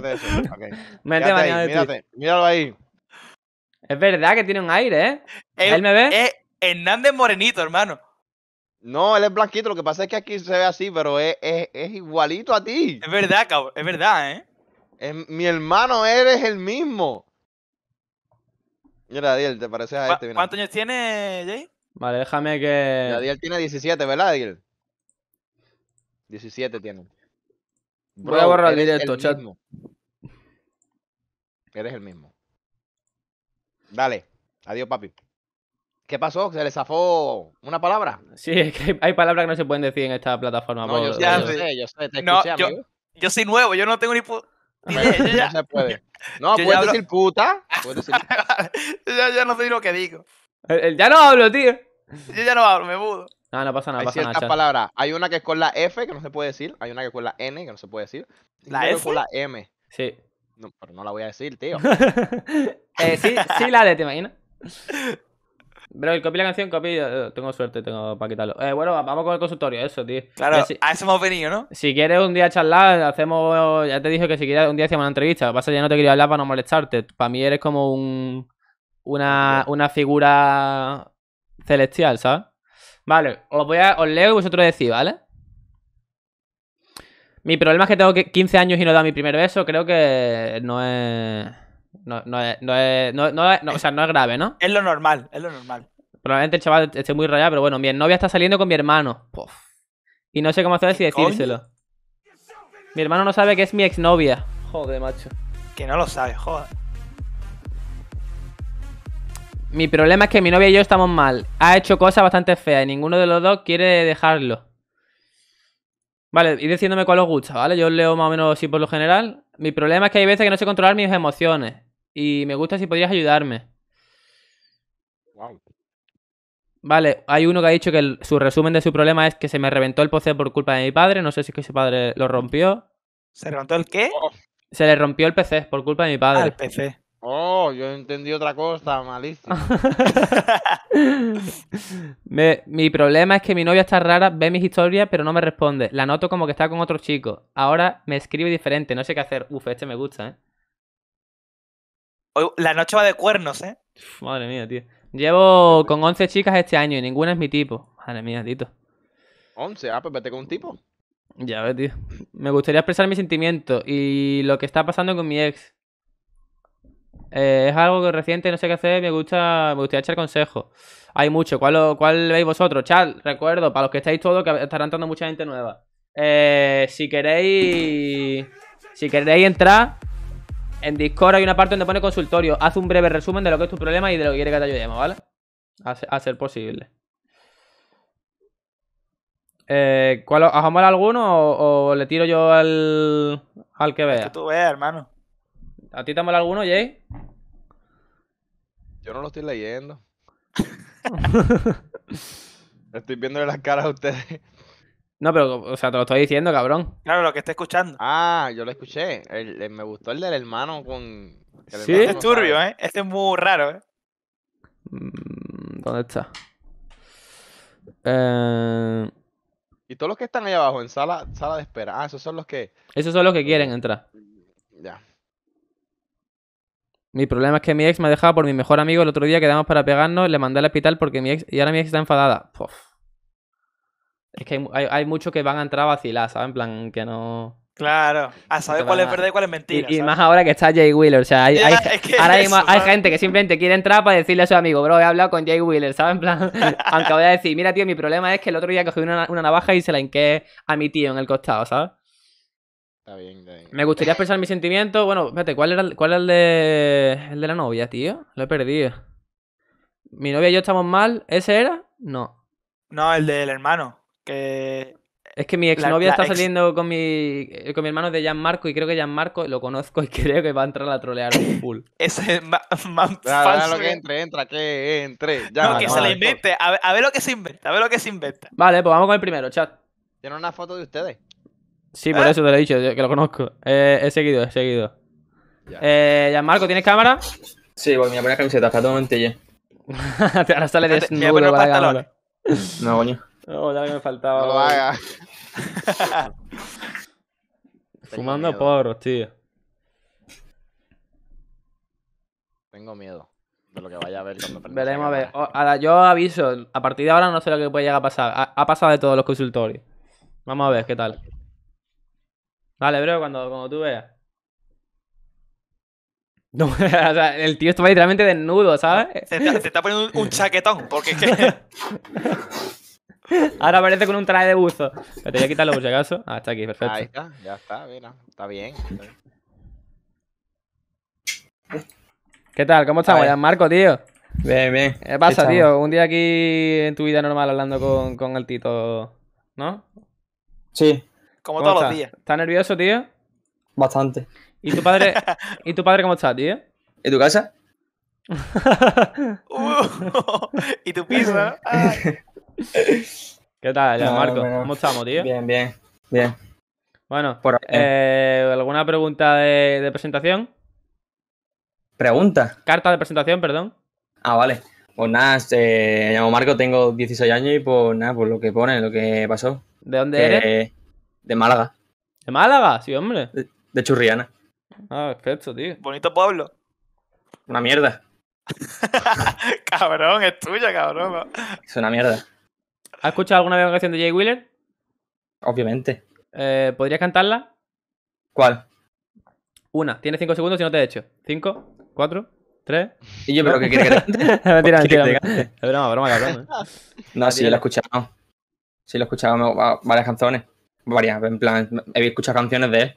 mírate, míralo ahí. Es verdad que tiene un aire, ¿eh? eh ¿Él me ve? Hernández Morenito, hermano. No, él es blanquito, lo que pasa es que aquí se ve así, pero es, es igualito a ti. Es verdad, cabrón, es verdad, ¿eh? mi hermano eres el mismo. Mira, Adiel, te pareces a este. Mira. ¿Cuántos años tiene, Jay? Vale, déjame que. Adiel tiene 17, ¿verdad, Adiel? 17 tiene. Voy a borrar el directo, chat. Eres el mismo. Dale. Adiós, papi. ¿Qué pasó? ¿Se le zafó una palabra? Sí, es que hay palabras que no se pueden decir en esta plataforma. No, yo, sé, yo sé, te escuché, Yo, soy nuevo, yo no tengo ni ya, no se puede. No, ah, puedes decir puta. <laughs> yo ya no sé lo que digo. El, ya no hablo, tío. Yo ya no hablo, me mudo. No, no pasa nada, hay ciertas palabras. Hay una que es con la F que no se puede decir. Hay una que es con la N que no se puede decir. La F. con la M. Sí. No, pero no la voy a decir, tío. <laughs> eh, sí, sí la D, ¿te imaginas? <laughs> Bro, el la canción, copio eh, Tengo suerte, tengo para quitarlo. Eh, bueno, vamos con el consultorio, eso, tío. Claro, a eso hemos venido, ¿no? Si quieres un día charlar, hacemos. Ya te dije que si quieres un día hacemos una entrevista. Lo pasa ya no te quería hablar para no molestarte. Para mí eres como un. Una, una figura celestial, ¿sabes? Vale, os voy Os leo y vosotros decís, ¿vale? Mi problema es que tengo 15 años y no da mi primer beso. Creo que no es. No, no, es, no, es, o sea, no es grave, ¿no? Es lo normal, es lo normal. Probablemente el chaval esté muy rayado, pero bueno, mi novia está saliendo con mi hermano. Y no sé cómo hacer si decírselo. Mi hermano no sabe que es mi exnovia. Joder, macho. Que no lo sabe, joder. Mi problema es que mi novia y yo estamos mal. Ha hecho cosas bastante feas y ninguno de los dos quiere dejarlo. Vale, y diciéndome cuál os gusta, ¿vale? Yo leo más o menos así por lo general. Mi problema es que hay veces que no sé controlar mis emociones. Y me gusta si podrías ayudarme. Vale, hay uno que ha dicho que su resumen de su problema es que se me reventó el PC por culpa de mi padre. No sé si es que su padre lo rompió. ¿Se reventó el qué? Oh. Se le rompió el PC por culpa de mi padre. Ah, el PC. Oh, yo entendí otra cosa, malísimo. <laughs> me, mi problema es que mi novia está rara, ve mis historias, pero no me responde. La noto como que está con otro chico. Ahora me escribe diferente, no sé qué hacer. Uf, este me gusta, ¿eh? la noche va de cuernos, ¿eh? madre mía, tío. Llevo con 11 chicas este año y ninguna es mi tipo. Madre mía, Tito. 11, ah, pues vete con un tipo. Ya ves, tío. Me gustaría expresar mis sentimiento y lo que está pasando con mi ex. Eh, es algo que reciente, no sé qué hacer, me gusta, me gustaría echar consejos. Hay mucho, ¿cuál, cuál veis vosotros? Chal, recuerdo, para los que estáis todos, que estará entrando mucha gente nueva. Eh, si queréis... Si queréis entrar, en Discord hay una parte donde pone consultorio. Haz un breve resumen de lo que es tu problema y de lo que quiere que te ayudemos, ¿vale? A ser, posible. Eh, ¿cuál, a alguno o, le tiro yo al, al que vea? Que tú veas, hermano. ¿A ti te mola alguno, Jay? Yo no lo estoy leyendo. <laughs> estoy viendo las caras a ustedes. No, pero, o sea, te lo estoy diciendo, cabrón. Claro, lo que está escuchando. Ah, yo lo escuché. me gustó el del hermano con. sí, este es turbio, ¿eh? Este es muy raro, ¿eh? Mm, ¿Dónde está? Eh... Y todos los que están ahí abajo, en sala, sala de espera. Ah, esos son los que. Esos son los que quieren entrar. Ya. Mi problema es que mi ex me ha dejado por mi mejor amigo el otro día. Quedamos para pegarnos, le mandé al hospital porque mi ex. Y ahora mi ex está enfadada. Puf. Es que hay, muchos que van a entrar a ¿sabes? En plan, que no. Claro, a saber cuál es verdad y cuál es mentira. Y, más ahora que está Jay Wheeler, o sea, hay, hay <laughs> gente que simplemente quiere entrar para decirle a su amigo, bro, he hablado con Jay Wheeler, ¿sabes? En plan, <laughs> aunque voy a decir, mira, tío, mi problema es que el otro día cogí una, navaja y se la hinqué a mi tío en el costado, ¿sabes? Está bien, está Me gustaría expresar mi sentimiento. Bueno, espérate, ¿cuál era, cuál el, de, el de la novia, tío? Lo he perdido. Mi novia y yo estamos mal, ¿ese era? No. No, el del hermano. Es que mi exnovia está saliendo con mi, con mi hermano de Gianmarco y creo que Gianmarco lo conozco y <laughs> creo que va a entrar a trolear pool <laughs> Ese es más, falso. Que... entre, entra, que entre. Ya, no, que se le invente. A ver, lo que se inventa, a ver lo que se inventa. Vale, pues vamos con el primero, chat. ¿Tienen una foto de ustedes? Sí, por ¿Eh? eso te lo he dicho, que lo conozco. Eh, he seguido, he seguido. Ya. Eh, Gianmarco, ¿tienes cámara? Sí, voy, a poner la camiseta, está todo mentilla. <laughs> Ahora sale desnudo la cámara. No, coño. No, ya que me faltaba. lo haga. <laughs> Fumando porros, tío. Tengo miedo de lo que vaya a ver cuando Veremos a ver. yo aviso, a partir de ahora no sé lo que puede llegar a pasar. Ha, pasado de todos los consultorios. Vamos a ver qué tal. Vale, bro, cuando, cuando tú veas. <laughs> No, <laughs> o sea, el tío estaba literalmente desnudo, ¿sabes? Te está, poniendo un, un chaquetón, porque es que... <laughs> Ahora aparece con un traje de buzo. Pero te voy a quitarlo por si acaso. Ah, está aquí, perfecto. Ahí está, ya está, mira. Está bien. ¿Qué tal? ¿Cómo estamos, Marco, tío? Bien, bien. ¿Qué pasa, tío? Un día aquí en tu vida normal hablando con, con el Tito, ¿no? Sí. Como todos los días. ¿Estás nervioso, tío? Bastante. ¿Y tu padre, <laughs> ¿y tu padre cómo está, tío? ¿En tu casa? <laughs> Uh, ¿Y tu piso? ¿Qué tal, Marco? ¿Cómo estamos, tío? Bien, bien, bien. Bueno, eh, ¿alguna pregunta de, presentación? ¿Pregunta? Carta de presentación, perdón. Ah, vale. Pues nada, este, me llamo Marco, tengo 16 años y pues nada, pues lo que pone, lo que pasó. ¿De dónde eres? De Málaga. ¿De Málaga? Sí, hombre. De, de Churriana. Ah, perfecto, tío. Bonito pueblo. Una mierda. <laughs> cabrón, es tuya, cabrón. Es una mierda. ¿Has escuchado alguna vez una canción de Jay Wheeler? Obviamente. Eh, ¿Podrías cantarla? ¿Cuál? Una, tienes cinco segundos si no te he hecho. Cinco, cuatro, tres... ¿Y yo, pero qué quiere que te <laughs> Es broma, broma, cabrón. ¿eh? No, sí, lo he escuchado. Sí, lo he escuchado varias canciones. Varias, en plan, he escuchado canciones de él.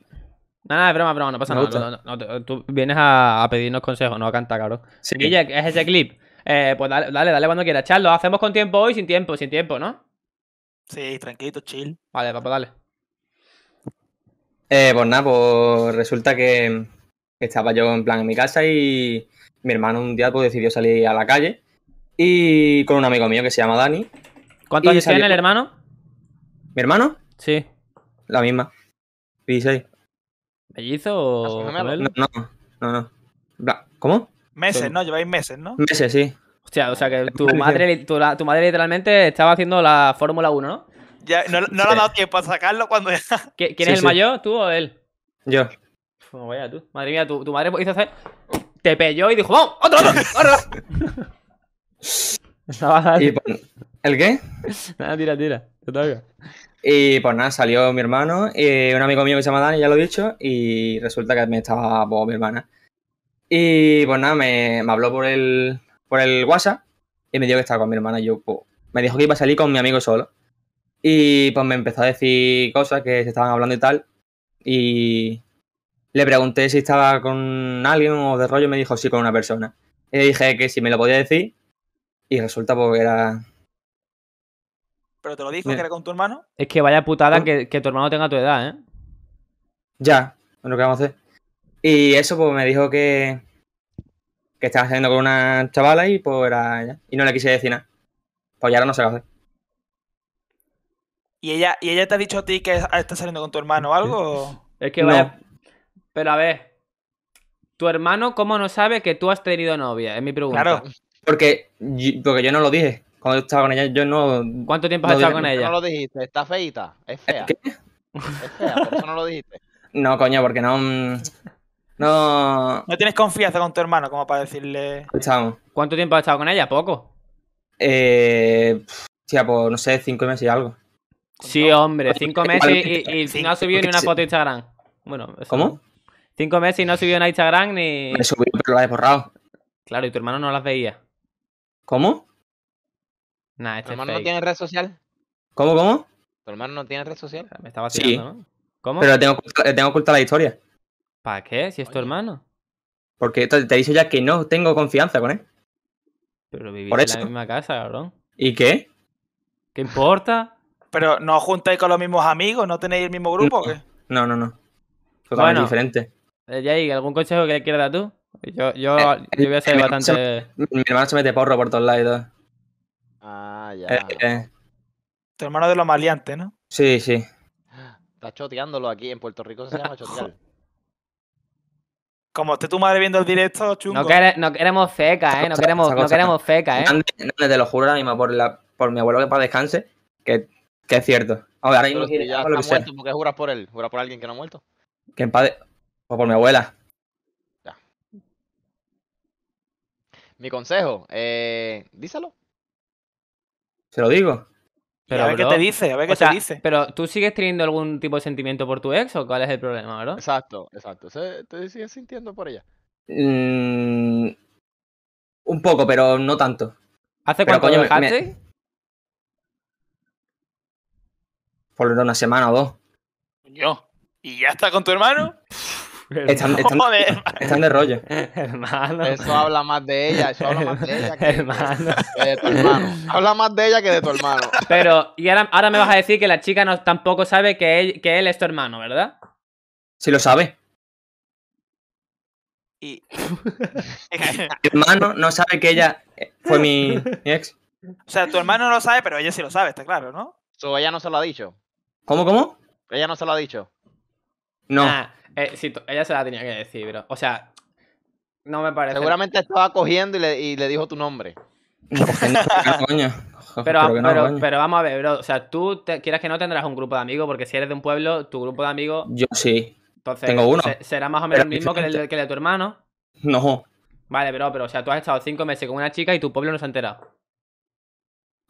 No, no, es broma, broma, no pasa nada. No, tú vienes a, pedirnos consejos, no a cantar, cabrón. Sí. Guille, es ese clip. Eh, pues dale, dale, dale cuando quieras. lo hacemos con tiempo hoy, sin tiempo, sin tiempo, ¿no? Sí, tranquilo, chill. Vale, papá, pues, pues dale. Eh, pues nada, pues resulta que estaba yo en plan en mi casa y mi hermano un día pues, decidió salir a la calle y con un amigo mío que se llama Dani. ¿Cuántos años tiene el hermano? ¿Mi hermano? Sí. La misma. 16. ¿Bellizo o.? No, no, no. no. ¿Cómo? Meses, ¿no? Lleváis meses, ¿no? Meses, sí. Hostia, o sea que tu madre, tu, madre literalmente estaba haciendo la Fórmula 1, ¿no? Ya, no, no le ha dado tiempo a sacarlo cuando ya... <laughs> ¿Quién es el mayor, tú o él? Yo. vaya, tú. Madre mía, tu, madre hizo hacer... Te pelló y dijo, ¡vamos! ¡Otro, otro! otro! <laughs> Estaba... ¿El qué? <laughs> Nada, tira, tira. Y pues nada, salió mi hermano, y eh, un amigo mío que se llama Dani, ya lo he dicho, y resulta que me estaba pues, mi hermana. Y pues nada, me, habló por el, por el WhatsApp y me dijo que estaba con mi hermana. yo, pues, me dijo que iba a salir con mi amigo solo. Y pues me empezó a decir cosas que se estaban hablando y tal. Y le pregunté si estaba con alguien o de rollo. Y me dijo sí, con una persona. Y le dije que si me lo podía decir. Y resulta porque pues, era. Pero te lo dijo que era con tu hermano. Es que vaya putada que, que, tu hermano tenga tu edad, ¿eh? Ya, lo que vamos a hacer. Y eso, pues me dijo que, que estaba saliendo con una chavala y pues era Y no le quise decir nada. Pues ya no se lo hace. ¿Y ella, ¿Y ella te ha dicho a ti que está saliendo con tu hermano o algo? Es que vaya. Pero a ver, ¿tu hermano cómo no sabe que tú has tenido novia? Es mi pregunta. Claro. Porque, porque yo no lo dije. Cuando estaba con ella, yo no. ¿Cuánto tiempo has estado con ella? No lo dijiste, está feita, es ¿Eh, fea. Es fea, por eso no lo dijiste. No, coño, porque no. Mm, no. No tienes confianza con tu hermano como para decirle. ¿Cuánto tiempo has estado con ella? ¿Poco? Eh. Tía, pues no sé, cinco meses y algo. Sí, hombre, cinco meses y, no has subido ni una foto de Instagram. Bueno, ¿Cómo? Cinco meses y no ha subido una Instagram ni. Me subí, pero la he borrado. Claro, y tu hermano no las veía. ¿Cómo? Nah, este ¿Tu hermano no tiene red social? ¿Cómo, cómo? ¿Tu hermano no tiene red social? Me estaba tirando, ¿no? ¿Cómo? Pero tengo, tengo oculta la historia. ¿Para qué? Si es tu hermano. Porque te, he dicho ya que no tengo confianza con él. Pero vivís en la misma casa, cabrón. ¿Y qué? ¿Qué importa? Pero no os juntáis con los mismos amigos, no tenéis el mismo grupo, no. ¿o qué? No, no, no. Totalmente bueno, diferente. Eh, ¿Ya Jay, ¿algún consejo que le quieras dar tú? Yo, yo, eh, yo voy a ser bastante. Mi, hermano se mete porro por todos lados. Ah, ya. Eh, tu hermano de los maleantes, ¿no? Sí, sí. Está choteándolo aquí. En Puerto Rico se llama <laughs> chotear. Como esté tu madre viendo el directo, chungo. No, queremos feca, ¿eh? No queremos, no queremos feca, ¿eh? te lo juro ahora mismo por, la, por mi abuelo que para descanse, que, que es cierto. Ahora, ahora ya ¿por qué juras por él? ¿Juras por alguien que no ha muerto? Que en paz O pues por mi abuela. Ya. Mi consejo, eh, díselo. Se lo digo a ver qué te dice, a ver qué te dice. Pero tú sigues teniendo algún tipo de sentimiento por tu ex o cuál es el problema, ¿verdad? Exacto, exacto. ¿Te sigues sintiendo por ella? Mm, un poco, pero no tanto. ¿Hace cuánto coño, Por Por una semana o dos. Yo. ¿Y ya está con tu hermano? <laughs> Están, de rollo. Hermano. Eso habla más de ella, habla más de ella que, de tu hermano. Habla más de ella que de tu hermano. Pero, y ahora, me vas a decir que la chica no, tampoco sabe que él, que él es tu hermano, ¿verdad? si lo sabe. Y... <laughs> hermano no sabe que ella fue mi, ex. O sea, tu hermano no lo sabe, pero ella sí lo sabe, está claro, ¿no? O ella no se lo ha dicho. ¿Cómo, cómo? Ella no se lo ha dicho. No. Ah, eh, ella se la tenía que decir, bro. O sea, no me parece. Seguramente estaba cogiendo y le, y le dijo tu nombre. Pero, vamos a ver, bro. O sea, tú te, quieras que no tendrás un grupo de amigos, porque si eres de un pueblo, tu grupo de amigos. Yo sí. Entonces, Tengo uno. será más o menos el mismo que el, de tu hermano. No. Vale, bro, pero o sea, tú has estado cinco meses con una chica y tu pueblo no se ha enterado.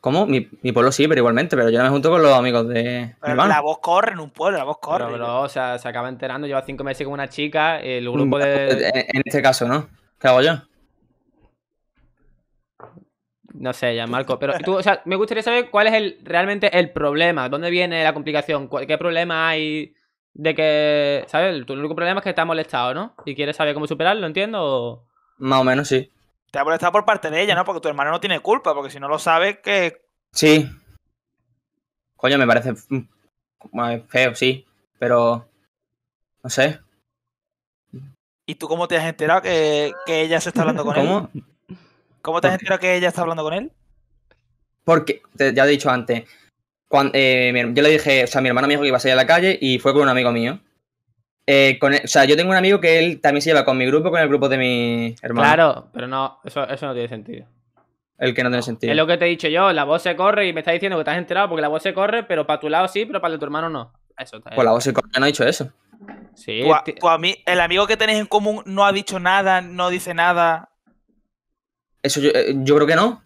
¿Cómo? Mi, mi, pueblo sí, pero igualmente, pero yo no me junto con los amigos de. Pero la voz corre en un pueblo, la voz corre. Pero, o sea, se acaba enterando, lleva cinco meses con una chica, el grupo mm, de. En, este caso, ¿no? ¿Qué hago yo? No sé, ya Marco, pero tú, o sea, me gustaría saber cuál es el, realmente el problema, dónde viene la complicación, qué problema hay de que, ¿sabes? Tu único problema es que está molestado, ¿no? Y quieres saber cómo superarlo, entiendo. Más o menos, sí. Te ha molestado por parte de ella, ¿no? Porque tu hermano no tiene culpa, porque si no lo sabe, que. Sí. Coño, me parece mm, feo, sí. Pero. No sé. ¿Y tú cómo te has enterado que, ella se está hablando con él? ¿Cómo te has enterado que ella está hablando con él? Porque, ya he dicho antes, eh, yo le dije, o sea, mi hermano me dijo que iba a salir a la calle y fue con un amigo mío. Eh, e, o sea, yo tengo un amigo que él también se lleva con mi grupo, con el grupo de mi hermano. Claro, pero no, eso, no tiene sentido. El que no tiene sentido. Es lo que te he dicho yo, la voz se corre y me estás diciendo que estás enterado porque la voz se corre, pero para tu lado sí, pero para el de tu hermano no. Eso está Pues la voz se corre, no ha dicho eso. Sí. a, mí, el amigo que tenéis en común no ha dicho nada, no dice nada. Eso yo, eh, creo que no.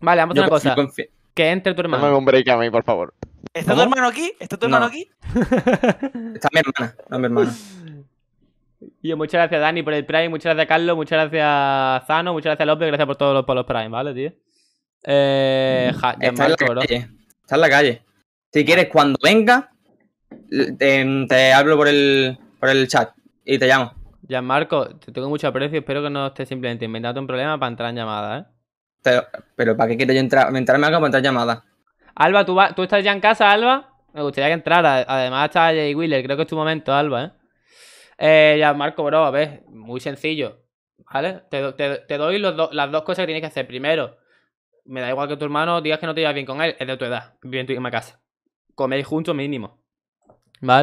Vale, vamos a una cosa. Que entre tu hermano. Dame un break a mí, por favor. ¿Está tu hermano aquí? ¿Está tu hermano aquí? <laughs> Está mi hermana, está mi hermana. <laughs> muchas gracias Dani por el Prime, muchas gracias Carlos, muchas gracias Zano, muchas gracias López, gracias por todos los, por los Prime, ¿vale, tío? Eh, mm, está, en la calle, está en la calle. Si quieres, cuando venga, te, hablo por el, por el chat y te llamo. ya Marco, te tengo mucho aprecio, espero que no estés simplemente inventando un problema para entrar en llamada, ¿eh? Pero, ¿para qué quiero yo entrar, inventarme algo para entrar en llamada? Alba, ¿tú, estás ya en casa, Alba? Me gustaría que entrara. Además está Jay Wheeler. Creo que es tu momento, Alba, ¿eh? eh ya, Marco, bro, a ver. Muy sencillo. ¿Vale? Te, doy las dos cosas que tienes que hacer. Primero, me da igual que tu hermano digas que no te llevas bien con él. Es de tu edad. Vive en tu misma casa. Coméis juntos mínimo. Ah,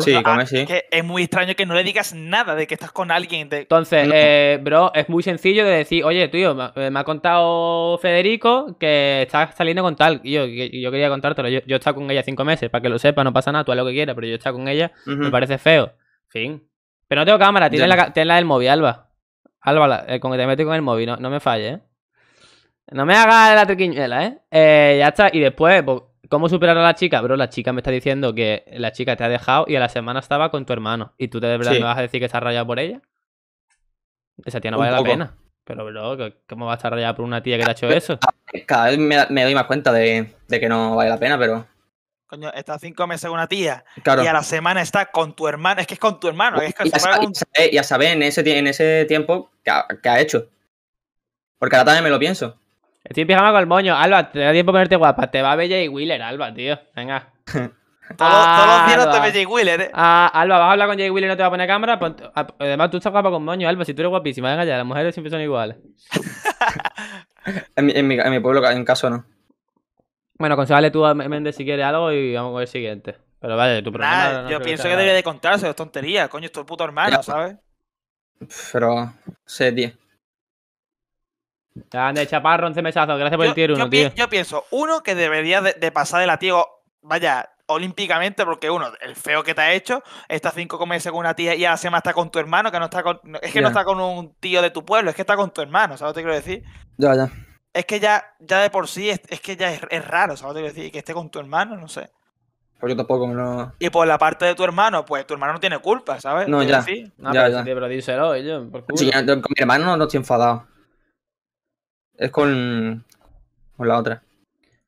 es muy extraño que no le digas nada de que estás con alguien. Entonces, eh, bro, es muy sencillo de decir, oye, tío, me, ha eh, contado Federico que estás saliendo con tal. Y yo, quería contártelo. Yo, he estado con ella cinco meses, para que lo sepa, no pasa nada, tú haz lo que quieras, pero yo he estado con ella, me parece feo. Fin. Pero no tengo cámara, tienes la, la, del móvil, Alba. Alba, eh, con que te metes con el móvil, no, me falles, ¿eh? No me hagas la triquiñuela, ¿eh? Ya está, y después, pues, ¿Cómo superar a la chica? Bro, la chica me está diciendo que la chica te ha dejado y a la semana estaba con tu hermano. ¿Y tú de verdad me vas a decir que estás rayado por ella? Esa tía no vale la pena. Pero, bro, ¿cómo vas a estar rayado por una tía que te ha hecho eso? Cada vez me, doy más cuenta de, que no vale la pena, pero. Coño, está cinco meses con una tía y a la semana está con tu hermano. Es que es con tu hermano. ya, sabes, en ese, tiempo que ha, que ha hecho. Porque ahora también me lo pienso. Estoy en pijama con el moño. Alba, te da tiempo ponerte guapa. Te va ver y Wheeler, Alba, tío. Venga. <laughs> Todos, los días te ve Jay Wheeler, eh. Ah, Alba, vas a hablar con Jay Wheeler y no te va a poner cámara. Ah, además, tú estás guapa con moño, Alba. Si tú eres guapísima, venga ya, las mujeres siempre son iguales. <laughs> en, mi, pueblo, en caso, no. Bueno, aconsejale tú a Méndez si quiere algo y vamos con el siguiente. Pero vale, tu problema. Nah, yo pienso que debería de contarse, es tontería, coño, esto es puto hermano, ¿sabes? Pero, sé, tío. Grande, chaparro, 11 mesazos. Gracias por el tier 1, tío. Yo pienso, uno, que debería de, pasar de la tío vaya, olímpicamente, porque uno, el feo que te ha hecho, está cinco meses con una tía y ya se está con tu hermano, que no está con. Es que no está con un tío de tu pueblo, es que está con tu hermano, ¿sabes lo que quiero decir? Ya, ya. Es que ya, ya de por sí es, que ya es, raro, ¿sabes lo que quiero decir? Que esté con tu hermano, no sé. Pero pues yo tampoco no. Y por la parte de tu hermano, pues tu hermano no tiene culpa, ¿sabes? No, ya. Ah, ya, pero, ya. Pero díselo, ellos, Sí, con mi hermano no estoy enfadado. Es con, con la otra.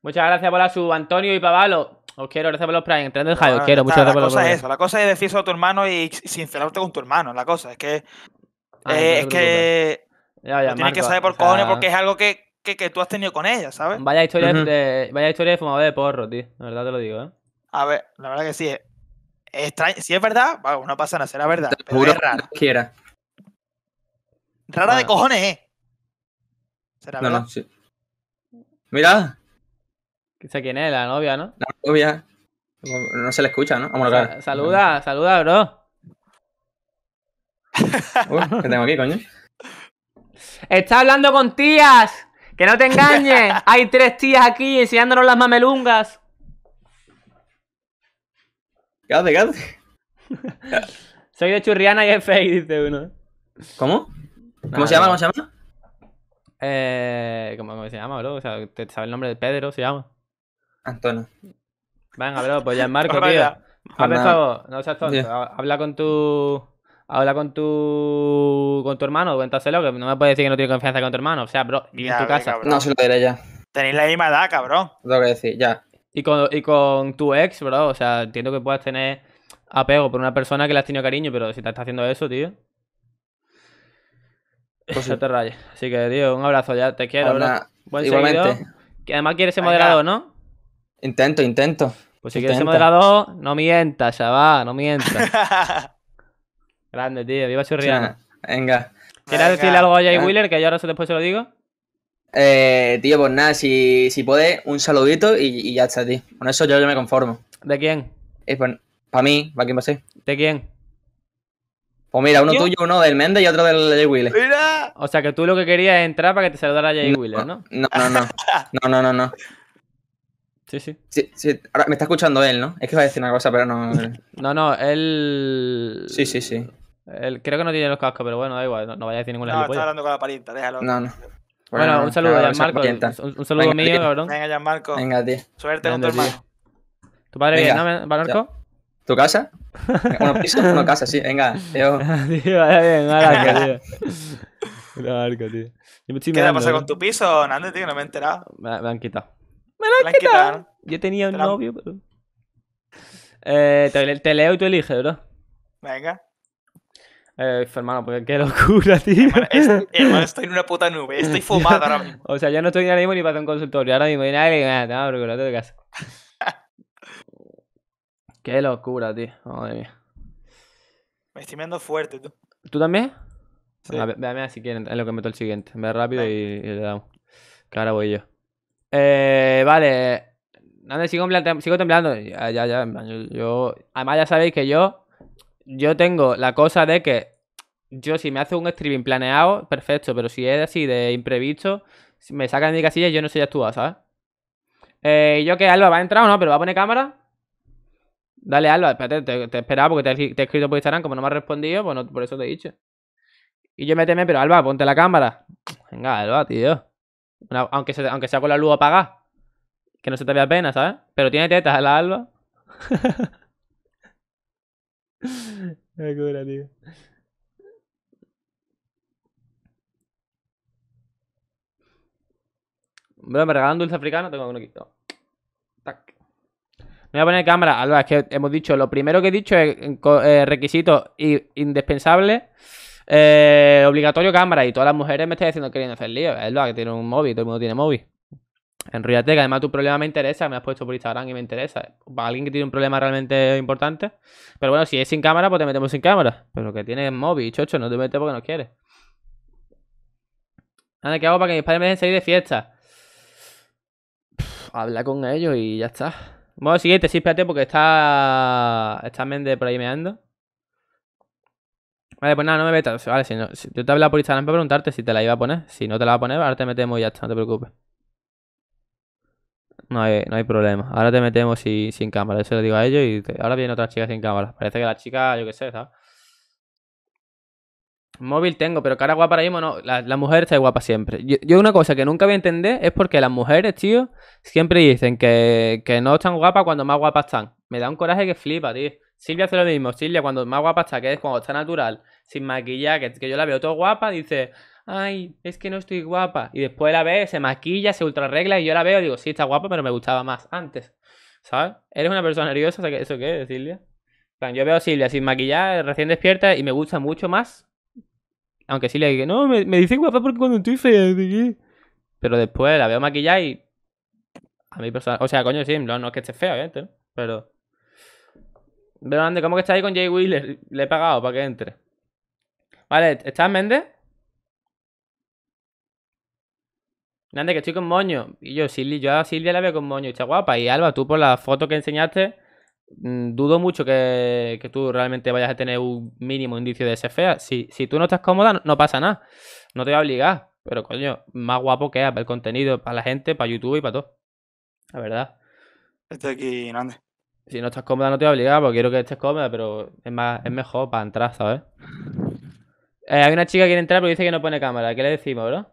Muchas gracias por la sub, Antonio y Pavalo. Os quiero, gracias por los Prime. Entrando el Jai, os ah, quiero. Muchas gracias por los Prime. La cosa es decir eso a tu hermano y sincerarte con tu hermano. La cosa es que. Ah, eh, es que. Ya, ya, lo tienes que saber por cojones porque es algo que, que, tú has tenido con ella, ¿sabes? Vaya historia, de, vaya historia de fumador de porro, tío. La verdad te lo digo, ¿eh? A ver, la verdad que sí. Eh, es Si es verdad, bueno, no pasa nada, será verdad. Pero es rara. Quiera. Rara de ah. cojones, ¿eh? no, no, sí. Mira. Quizá quién es, la novia, ¿no? La novia. No se le escucha, ¿no? Vamos a Saluda, saluda, bro. <laughs> ¿Qué tengo aquí, coño? Está hablando con tías. Que no te engañes. <laughs> Hay tres tías aquí enseñándonos las mamelungas. ¿Qué hace? ¿Qué hace? Soy de Churriana y es fake, dice uno. ¿Cómo? ¿Cómo se llama? ¿Cómo se llama? Eh, ¿Cómo se llama, bro? O sea, ¿te sabe el nombre de Pedro? ¿Se llama? Antonio. Venga, bro, pues ya es Marco, <laughs> tío. Pues no seas tonto. Habla con tu. Habla con tu. con tu hermano, cuéntaselo, que no me puedes decir que no tienes confianza con tu hermano. O sea, bro, vive en tu casa. No se lo diré ya. Tenéis la misma edad, cabrón. Lo que decir, ya. Y con, y con tu ex, bro, o sea, entiendo que puedas tener apego por una persona que le has tenido cariño, pero si te estás haciendo eso, tío. Pues sí. te raye. Así que, tío, un abrazo ya. Te quiero, Buen Igualmente. Que además quieres ser moderador, ¿no? Intento, intento. Pues si quieres ser moderador, no mientas, chaval, no mientas. <laughs> Grande, tío. Viva Churriana. Venga. ¿Quieres decirle algo a Jay Wheeler? Que yo ahora después se lo digo. Eh, tío, pues nada, si, si puedes, un saludito y, ya está, tío. Con eso yo, me conformo. ¿De quién? Eh, pues, para mí, ¿para quién va ¿De quién? O pues mira, uno tuyo, uno del Méndez y otro del Jay Willis. ¡Mira! O sea que tú lo que querías es entrar para que te saludara Jay no, ¿no? No, no, no. No, no, no, no. <laughs> Sí, sí. sí, Ahora me está escuchando él, ¿no? Es que va a decir una cosa, pero no. <laughs> no, no, él. Sí, sí, sí. Él... Creo que no tiene los cascos, pero bueno, da igual, no, vaya a decir ninguna No, está hablando con la parienta, déjalo. No, no. Bueno, un saludo a Marco Un, saludo mío, cabrón. Venga, Marco Venga, tío. Suerte con tu hermano. ¿Tu padre viene no, ¿Tu casa? Bueno, piso, una casa, sí, venga. <laughs> Ah, tío, bien, tío. <laughs> tío. ¿Qué te pasado con tu piso, Nando, tío? No me he enterado. Me, han quitado. Me lo han, quitado. Yo tenía un novio, pero... Eh, te, leo y tú eliges, bro Venga. Eh, hermano, porque qué locura, tío. <laughs> estoy en una puta nube, estoy fumado ahora mismo. O sea, ya no estoy el mismo ni para hacer un consultorio, ahora mismo ni nadie, nada, te lo a de Qué locura, tío. Madre mía. Me estoy mirando fuerte, tú. ¿Tú también? Sí. a ver si quieren, es lo que meto el siguiente. Ve rápido y, le damos. Que ahora voy yo. Eh, vale. ¿Dónde sigo, sigo, temblando. Ya, ya, ya. Yo, además, ya sabéis que yo. Yo tengo la cosa de que. Yo, si me hace un streaming planeado, perfecto. Pero si es así de imprevisto, me sacan de mi casilla y yo no sé ya ¿sabes? Eh, yo que Alba va a entrar o no, pero va a poner cámara. Dale, Alba, espérate, te, te esperaba porque te, he escrito por Instagram, como no me has respondido, pues por eso te he dicho. Y yo me teme, pero Alba, ponte la cámara. Venga, Alba, tío. aunque, aunque sea con la luz apagada. Que no se te vea pena, ¿sabes? Pero tiene tetas la Alba. Me <laughs> cura, tío. Bro, me regalan dulce africano, tengo uno quitar voy a poner cámara, Alba, es que hemos dicho, lo primero que he dicho es eh, requisito indispensable, eh, obligatorio cámara, y todas las mujeres me están diciendo que quieren hacer lío, Alba, que tiene un móvil, todo el mundo tiene móvil. En que además tu problema me interesa, me has puesto por Instagram y me interesa. Para alguien que tiene un problema realmente importante. Pero bueno, si es sin cámara, pues te metemos sin cámara. Pero lo que tiene móvil, chocho, no te metes porque no quieres. Nada, ¿qué hago para que mis padres me dejen salir de fiesta? habla con ellos y ya está. Bueno, siguiente, sí, espérate, porque está. Está Mende por ahí meando. Vale, pues nada, no me metas. Vale, si no. yo te hablaba por Instagram para preguntarte si te la iba a poner. Si no te la va a poner, ahora te metemos y ya está, no te preocupes. No hay, problema. Ahora te metemos sin cámara. Eso lo digo a ellos. Y ahora viene otra chica sin cámara. Parece que la chica, yo qué sé, ¿sabes? Móvil tengo, pero cara guapa ahora mismo no. las mujeres mujer guapas guapa siempre. Yo, una cosa que nunca voy a entender es porque las mujeres, tío, siempre dicen que, no están guapas cuando más guapas están. Me da un coraje que flipa, tío. Silvia hace lo mismo. Silvia, cuando más guapa está, que es cuando está natural, sin maquillaje, que, yo la veo todo guapa, dice, ay, es que no estoy guapa. Y después la ve, se maquilla, se ultrarregla y yo la veo digo, sí, está guapa, pero me gustaba más antes. ¿Sabes? Eres una persona nerviosa, ¿eso qué es, Silvia? Yo veo a Silvia sin maquillar, recién despierta y me gusta mucho más aunque sí le dije, no, me, dicen guapa porque cuando estoy fea. Pero después la veo maquillada y. A mí personal. O sea, coño, sí, no, no es que esté fea, ¿eh? Pero. Pero Ande, ¿cómo que está ahí con Jay Wheeler? Le he pagado para que entre. Vale, ¿estás Méndez? Nande, que estoy con moño. Y yo, Silvia, yo a Silvia la veo con moño, está guapa. Y Alba, tú por la foto que enseñaste, Mm, dudo mucho que, tú realmente vayas a tener un mínimo indicio de ser fea. Si, si tú no estás cómoda, no, pasa nada. No te voy a obligar. Pero coño, más guapo que es para el contenido, para la gente, para YouTube y para todo. La verdad. Estoy aquí, Nande. Si no estás cómoda, no te voy a obligar, porque quiero que estés cómoda, pero es, más, es mejor para entrar, ¿sabes? Eh, hay una chica que quiere entrar, pero dice que no pone cámara. ¿Qué le decimos, bro?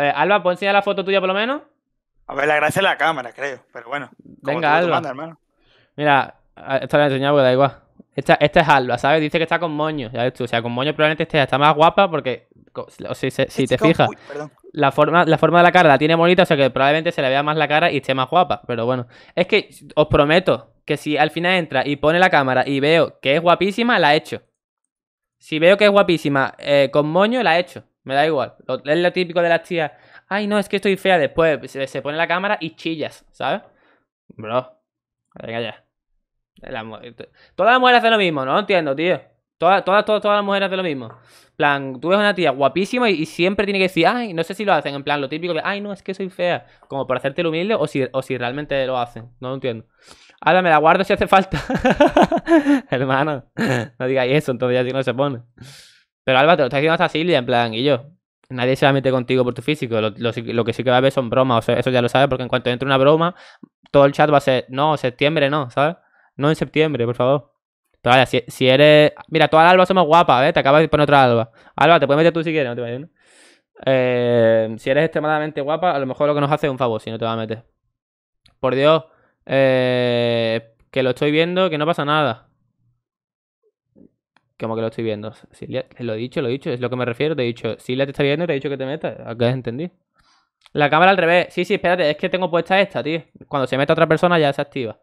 Eh, Alba, ¿puedes enseñar la foto tuya por lo menos? A ver, la gracia es la cámara, creo, pero bueno. Venga, Alba. Mira, esto la he enseñado porque da igual. Esta, esta es Alba, ¿sabes? Dice que está con moño, ya ves tú. O sea, con moño probablemente esté está más guapa porque, o si, este te fijas, la, forma, la forma de la cara la tiene bonita, o sea que probablemente se le vea más la cara y esté más guapa. Pero bueno, es que os prometo que si al final entra y pone la cámara y veo que es guapísima, la hecho Si veo que es guapísima eh, con moño, la hecho Me da igual. es lo típico de las tías. Ay, no, es que estoy fea. Después se, se pone la cámara y chillas, ¿sabes? Bro, venga ya. Eh, todas las mujeres hacen lo mismo, no entiendo, tío. Todas, todas, todas, las mujeres hacen lo mismo. plan, tú ves una tía guapísima y, siempre tiene que decir, ay, no sé si lo hacen, en plan, lo típico de, ay, no, es que soy fea. Como por hacerte el humilde o si, o si realmente lo hacen. No lo entiendo. Ahora me la guardo si hace falta. <laughs> Hermano, no digáis eso, entonces ya si no se pone. Pero Alba, te lo está diciendo hasta Silvia, en plan, y yo. Nadie se va a meter contigo por tu físico. Lo, que sí que va a haber son bromas. O eso ya lo sabes, porque en cuanto entre una broma, todo el chat va a ser, no, septiembre no, ¿sabes? No en septiembre, por favor. Todavía, si, eres. Mira, todas las albas somos guapas, ¿eh? Te acabas de poner otra alba. Alba, te puedes meter tú si quieres, no te vayas, eh, si eres extremadamente guapa, a lo mejor lo que nos hace es un favor si no te vas a meter. Por Dios, eh, que lo estoy viendo, que no pasa nada. Como que lo estoy viendo. Sí, lo he dicho, lo he dicho, es lo que me refiero. Te he dicho, Silvia te está viendo y te he dicho que te metas. ¿A qué entendí? La cámara al revés. Sí, sí, espérate, es que tengo puesta esta, tío. Cuando se mete otra persona ya se activa.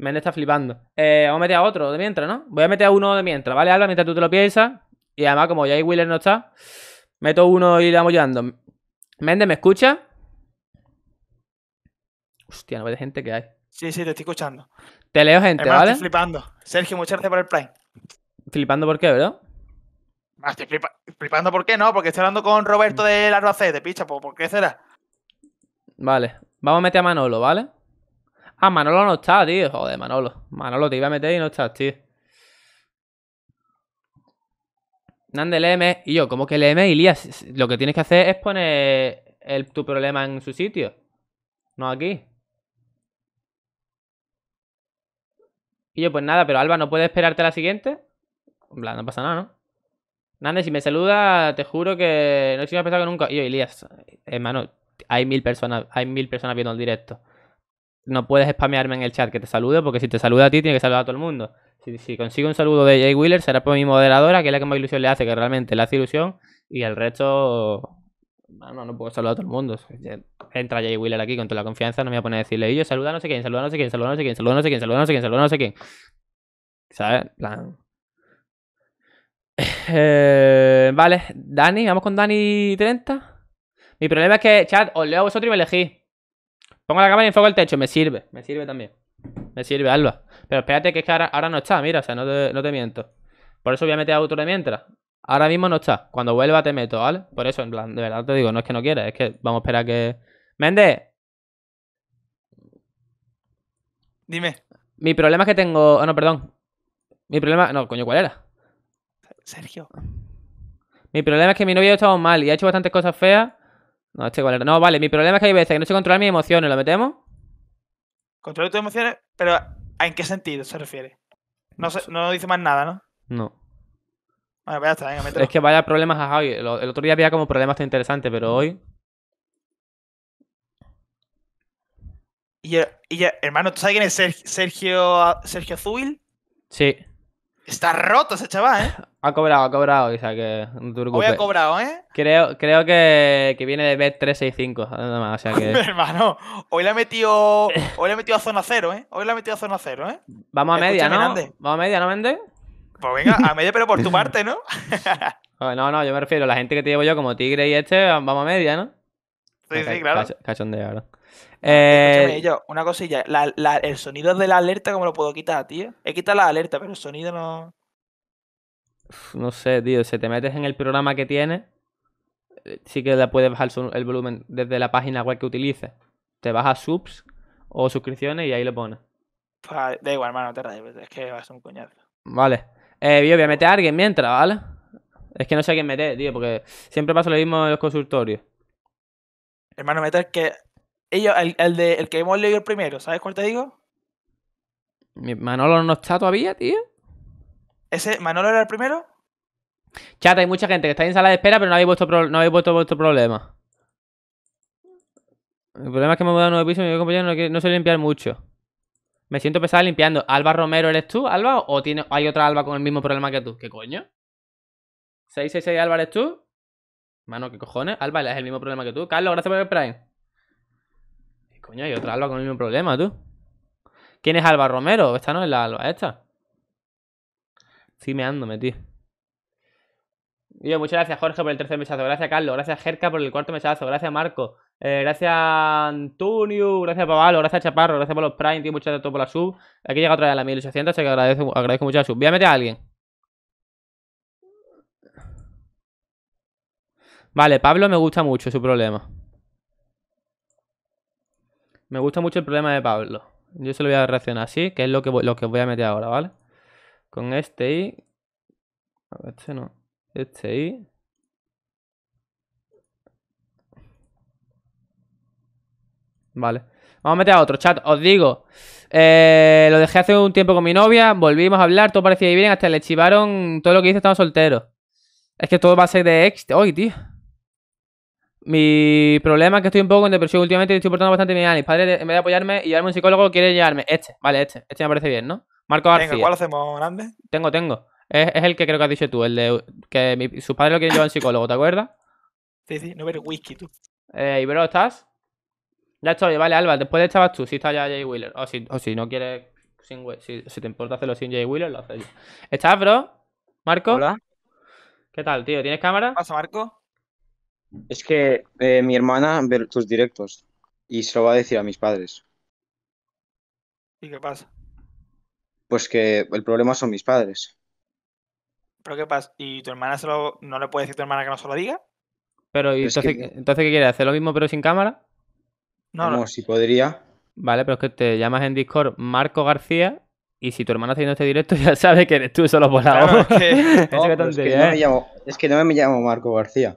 Mende está flipando. Eh, vamos a meter a otro de mientras, ¿no? Voy a meter a uno de mientras, ¿vale? Alba? mientras tú te lo piensas. Y además, como ya Willer no está, meto uno y le vamos llevando Mende, ¿me escucha? Hostia, no ve de gente que hay. Sí, sí, te estoy escuchando. Te leo gente, ¿vale? Estoy flipando. Sergio, muchas gracias por el Prime. ¿Flipando por qué, verdad? Ah, estoy flipando por qué, ¿no? Porque estoy hablando con Roberto de del de picha, pues, ¿por qué será? Vale, vamos a meter a Manolo, ¿vale? Ah, Manolo no está, tío. Joder, Manolo. Manolo, te iba a meter y no estás, tío. Nande léeme Y yo, como que y Ilias? lo que tienes que hacer es poner tu problema en su sitio. No aquí. Y yo, pues nada, pero Alba, ¿no puede esperarte a la siguiente? En plan, no pasa nada, ¿no? Nande, si me saluda, te juro que no he sido a pensado que nunca. Y yo, Elías, hermano, hay mil personas, hay mil personas viendo el directo no puedes spamearme en el chat que te salude, porque si te saluda a ti, tiene que saludar a todo el mundo. Si, consigo un saludo de Jay Wheeler, será por mi moderadora, que es la que más ilusión le hace, que realmente le hace ilusión, y el resto. Bueno, no puedo saludar a todo el mundo. Entra Jay Wheeler aquí con toda la confianza, no me voy a poner a decirle, yo saluda no sé quién, saluda no sé quién, saluda no sé quién, saluda no sé quién, saluda no sé quién, saluda no sé quién. ¿Sabes? plan. <laughs> Eh, vale, Dani, vamos con Dani 30. Mi problema es que, chat, os leo a vosotros y me elegís. Pongo la cámara y enfoco el techo. Me sirve. Me sirve también. Me sirve, Alba. Pero espérate, que es que ahora, no está, mira, o sea, no te, miento. Por eso voy a meter auto de mientras. Ahora mismo no está. Cuando vuelva te meto, ¿vale? Por eso, en plan, de verdad te digo, no es que no quieras, es que vamos a esperar que. Mende, Dime. Mi problema es que tengo. Ah, no, perdón. Mi problema. No, coño, ¿cuál era? Sergio. Mi problema es que mi novio ha estado mal y ha hecho bastantes cosas feas no, este No, vale, mi problema es que hay veces que no sé controlar mis emociones, ¿lo metemos? Controlar tus emociones, pero ¿en qué sentido se refiere? No, no dice más nada, ¿no? No. Bueno, pues está, venga, mételo. Es que vaya problemas a Javi. El otro día había como problemas tan interesantes, pero hoy. Y, eh, y eh, hermano, ¿tú sabes quién es Sergio, Sergio Sí. Está roto ese chaval, ¿eh? <laughs> Ha cobrado, ha cobrado, o sea que no te Hoy ha cobrado, ¿eh? Creo, creo que, que viene de B365, o sea que... <laughs> hermano, hoy le he metido hoy a zona cero, ¿eh? Hoy le ha metido a zona cero, ¿eh? Vamos a media, ¿no? Vamos a media, ¿no, Mende? Pues venga, a media pero por tu <laughs> parte, ¿no? no, no, yo me refiero a la gente que te llevo yo como Tigre y este, vamos a media, ¿no? Sí, sí, claro. Cachondeo, ahora. Eh, una cosilla. el sonido de la alerta, ¿cómo lo puedo quitar, tío? He quitado la alerta, pero el sonido no. No sé, tío. Si te metes en el programa que tiene, eh, sí que le puedes bajar el volumen desde la página web que utilices. Te vas a subs o suscripciones y ahí lo pones. Pues, da igual, hermano, te rayes. Es que vas a un coñazo. Vale. Eh, yo voy a meter a alguien mientras, ¿vale? Es que no sé a quién meter, tío, porque siempre pasa lo mismo en los consultorios. Hermano, meter que el, el, el que hemos leído el primero, ¿sabes cuál te digo? ¿Manolo no está todavía, tío? ¿Ese, ¿Manolo era el primero? Chata, hay mucha gente que está en sala de espera, pero no habéis vuestro, no vuestro, problema. El problema es que me he mudado a nuevo piso y compañero no, sé limpiar mucho. Me siento pesada limpiando. ¿Alba Romero eres tú, Alba? ¿O tiene, hay otra Alba con el mismo problema que tú? ¿Qué coño? ¿666 Alba eres tú? Mano, ¿qué cojones? Alba es el mismo problema que tú. Carlos, gracias por el Prime. Coño, hay otra Alba con el mismo problema, tú. ¿Quién es Alba Romero? Esta no es la Alba, esta. me meándome, tío. Yo, muchas gracias, Jorge, por el tercer mesazo. Gracias, Carlos. Gracias, Jerka, por el cuarto mesazo. Gracias, Marco. Eh, gracias, Antonio. Gracias, Pablo Gracias, Chaparro. Gracias por los Prime, tío. Muchas gracias por la sub. Aquí llega otra vez a la 1800, así que agradezco, agradezco mucho la sub. Voy a meter a alguien. Vale, Pablo me gusta mucho su problema. Me gusta mucho el problema de Pablo. Yo se lo voy a reaccionar así, que es lo que, voy, lo que voy a meter ahora, ¿vale? Con este y... Este no. Este y... Vale. Vamos a meter a otro, chat. Os digo, eh, lo dejé hace un tiempo con mi novia, volvimos a hablar, todo parecía bien, hasta le chivaron todo lo que dice, estaba soltero. Es que todo va a ser de ex. ¡Ay, tío! Mi problema es que estoy un poco en depresión últimamente y estoy portando bastante bien. Mis padres, en vez de apoyarme y llevarme un psicólogo, quiere llevarme este. Vale, este. Este me parece bien, ¿no? Marco García. Venga, ¿cuál hacemos, grande? Tengo, tengo. Es, es, el que creo que has dicho tú, el de que mi, sus padres lo quieren llevar un psicólogo, ¿te acuerdas? Sí, sí, no ver whisky tú. Eh, bro, ¿estás? Ya estoy, vale, Alba, después de estabas tú, si está ya Jay Wheeler. O si, o si no quieres, sin, si, te importa hacerlo sin Jay Wheeler, lo haces yo. ¿Estás, bro? ¿Marco? Hola. ¿Qué tal, tío? ¿Tienes cámara? ¿Qué pasa, Marco? Es que eh, mi hermana ve tus directos y se lo va a decir a mis padres. ¿Y qué pasa? Pues que el problema son mis padres. ¿Pero qué pasa? ¿Y tu hermana se lo... no le puede decir a tu hermana que no se lo diga? Pero ¿y entonces, ¿qué quiere? ¿Hacer lo mismo pero sin cámara? No, no, si podría. Vale, pero es que te llamas en Discord Marco García y si tu hermana está este directo <laughs> ya sabe que eres tú solo por la es que no me llamo Marco García.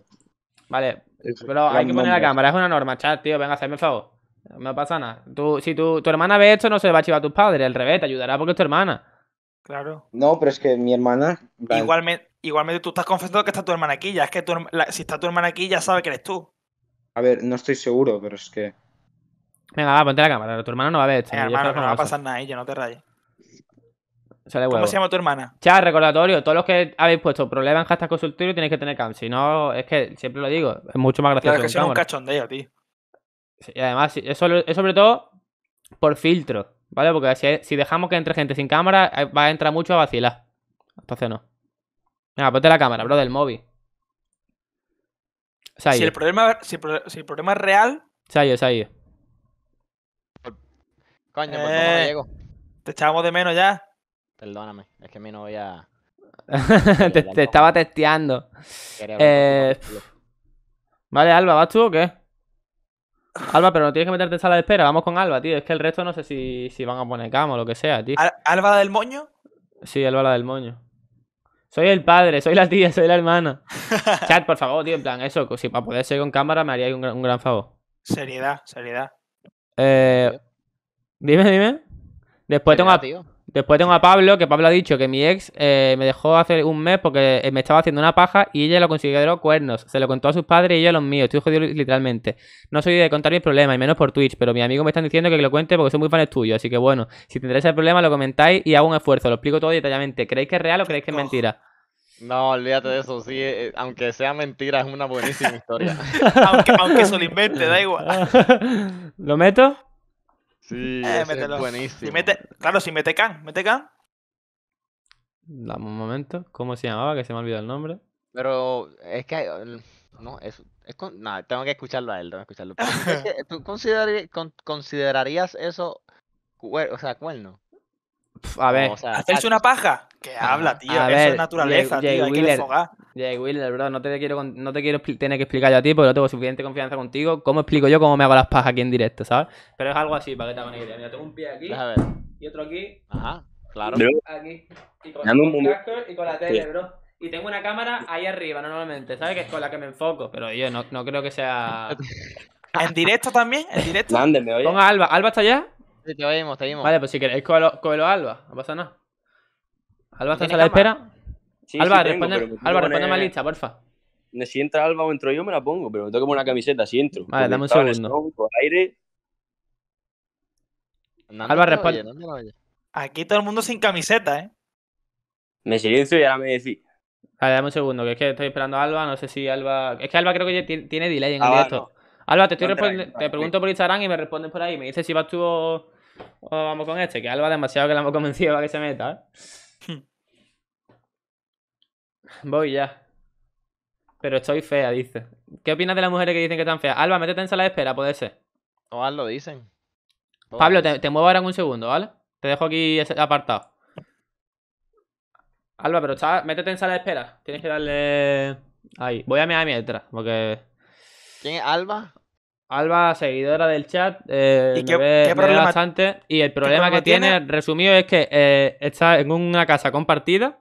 Vale. Pero hay que poner la cámara, es una norma, chat, tío. Venga, hazme el favor. No me pasa nada. Tú, si tu, hermana ve esto, no se va a chivar a tus padres. Al revés, te ayudará porque es tu hermana. Claro. No, pero es que mi hermana. Igualmente, igualmente tú estás confesando que está tu hermana aquí. Ya es que tu, si está tu hermana aquí, ya sabe que eres tú. A ver, no estoy seguro, pero es que. Venga, va, ponte la cámara. Tu hermana no va a ver esto. hermano, no va a pasar nada, yo no te rayes. ¿Cómo se llama tu hermana? Ya, recordatorio. Todos los que habéis puesto problemas en hashtag consultorio tenéis que tener cam. Si no, es que siempre lo digo. Es mucho más gracioso. Claro, que sea un cachondeo, tío. y además, eso, sobre todo por filtro, ¿vale? Porque si, dejamos que entre gente sin cámara, eh, va a entrar mucho a vacilar. Entonces no. Venga, ponte la cámara, bro, del móvil. Si el, problema, si, si el problema es real... ha ido. Coño, pues eh, llego. Te echamos de menos ya. Perdóname, es que no voy a... <laughs> Eh, te estaba testeando. Eh, vale, Alba, ¿vas tú o qué? Alba, pero no tienes que meterte en sala de espera. Vamos con Alba, tío. Es que el resto no sé si, si van a poner cama o lo que sea, tío. ¿Alba del moño? Sí, Alba la del moño. Soy el padre, soy la tía, soy la hermana. <laughs> Chat, por favor, tío, en plan, eso, si para poder ser con cámara me haría un, gran, favor. Seriedad, seriedad. Eh, dime, dime. Después tengo a, tío? Después tengo a Pablo, que Pablo ha dicho que mi ex eh, me dejó hace un mes porque eh, me estaba haciendo una paja y ella lo los cuernos. Se lo contó a sus padres y yo a los míos. Estoy jodido literalmente. No soy de contar mis problemas, y menos por Twitch, pero mis amigos me están diciendo que lo cuente porque soy muy fan tuyo. Así que bueno, si te el problema, lo comentáis y hago un esfuerzo. Lo explico todo detalladamente. ¿Creéis que es real o creéis que es mentira? No, olvídate de eso, sí, eh, aunque sea mentira, es una buenísima <laughs> historia. aunque, aunque lo invente, da igual. ¿Lo meto? Sí, eh, es buenísimo. Si mete, claro, si mete can mete can Dame un momento. ¿Cómo se llamaba? Que se me olvidó el nombre. Pero es que. No, es. es con, tengo que escucharlo a él. Tengo que escucharlo. <laughs> ¿Tú considerarías eso. O sea, cuerno? a ver. No, ah, una paja? ¿Qué habla, tío? Eso es naturaleza, tío. hay que desfogar. Jay Wheeler, bro, no te quiero, no te quiero tener que explicar yo a ti porque no tengo suficiente confianza contigo. ¿Cómo explico yo cómo me hago las pajas aquí en directo, sabes? Pero es algo así, para que te hagan idea. Mira, tengo un pie aquí y otro aquí. Ajá, claro. Aquí. Y con, el y con la tele, bro. Y tengo una cámara ahí arriba normalmente, ¿sabes? Que es con la que me enfoco, pero yo no, no creo que sea... <laughs> ¿En directo también? ¿En directo? Mándeme, oye. Ponga Alba. ¿Alba está allá? Sí, te oímos, te oímos. Vale, pues si queréis, con cógelo Alba. No pasa nada. Alba, ¿estás a la espera? Sí, Alba, sí responde, Alba, la lista, porfa. Si entra Alba o entro yo, me la pongo, pero me tengo como una camiseta si entro. Vale, dame un segundo. Por aire. Alba, responde. Aquí todo el mundo sin camiseta, ¿eh? Me silencio y ahora me decís. Vale, dame un segundo, que es que estoy esperando a Alba, no sé si Alba... Es que Alba creo que tiene delay en esto. el ah, Alba, te, estoy respondiendo, te pregunto por Instagram y me respondes por ahí. Me dices si vas tú o, o vamos con este, que Alba demasiado que la hemos convencido para que se meta, ¿eh? <laughs> Voy ya. Pero estoy fea, dice. ¿Qué opinas de las mujeres que dicen que están feas? Alba, métete en sala de espera, puede ser. O lo dicen. Pablo, te, muevo ahora en un segundo, ¿vale? Te dejo aquí apartado. Alba, pero está, métete en sala de espera. Tienes que darle. Ahí. Voy a mirar a mi porque. ¿Quién es Alba? Alba, seguidora del chat, eh, bastante. Y el problema, que tiene, resumido, es que eh, está en una casa compartida,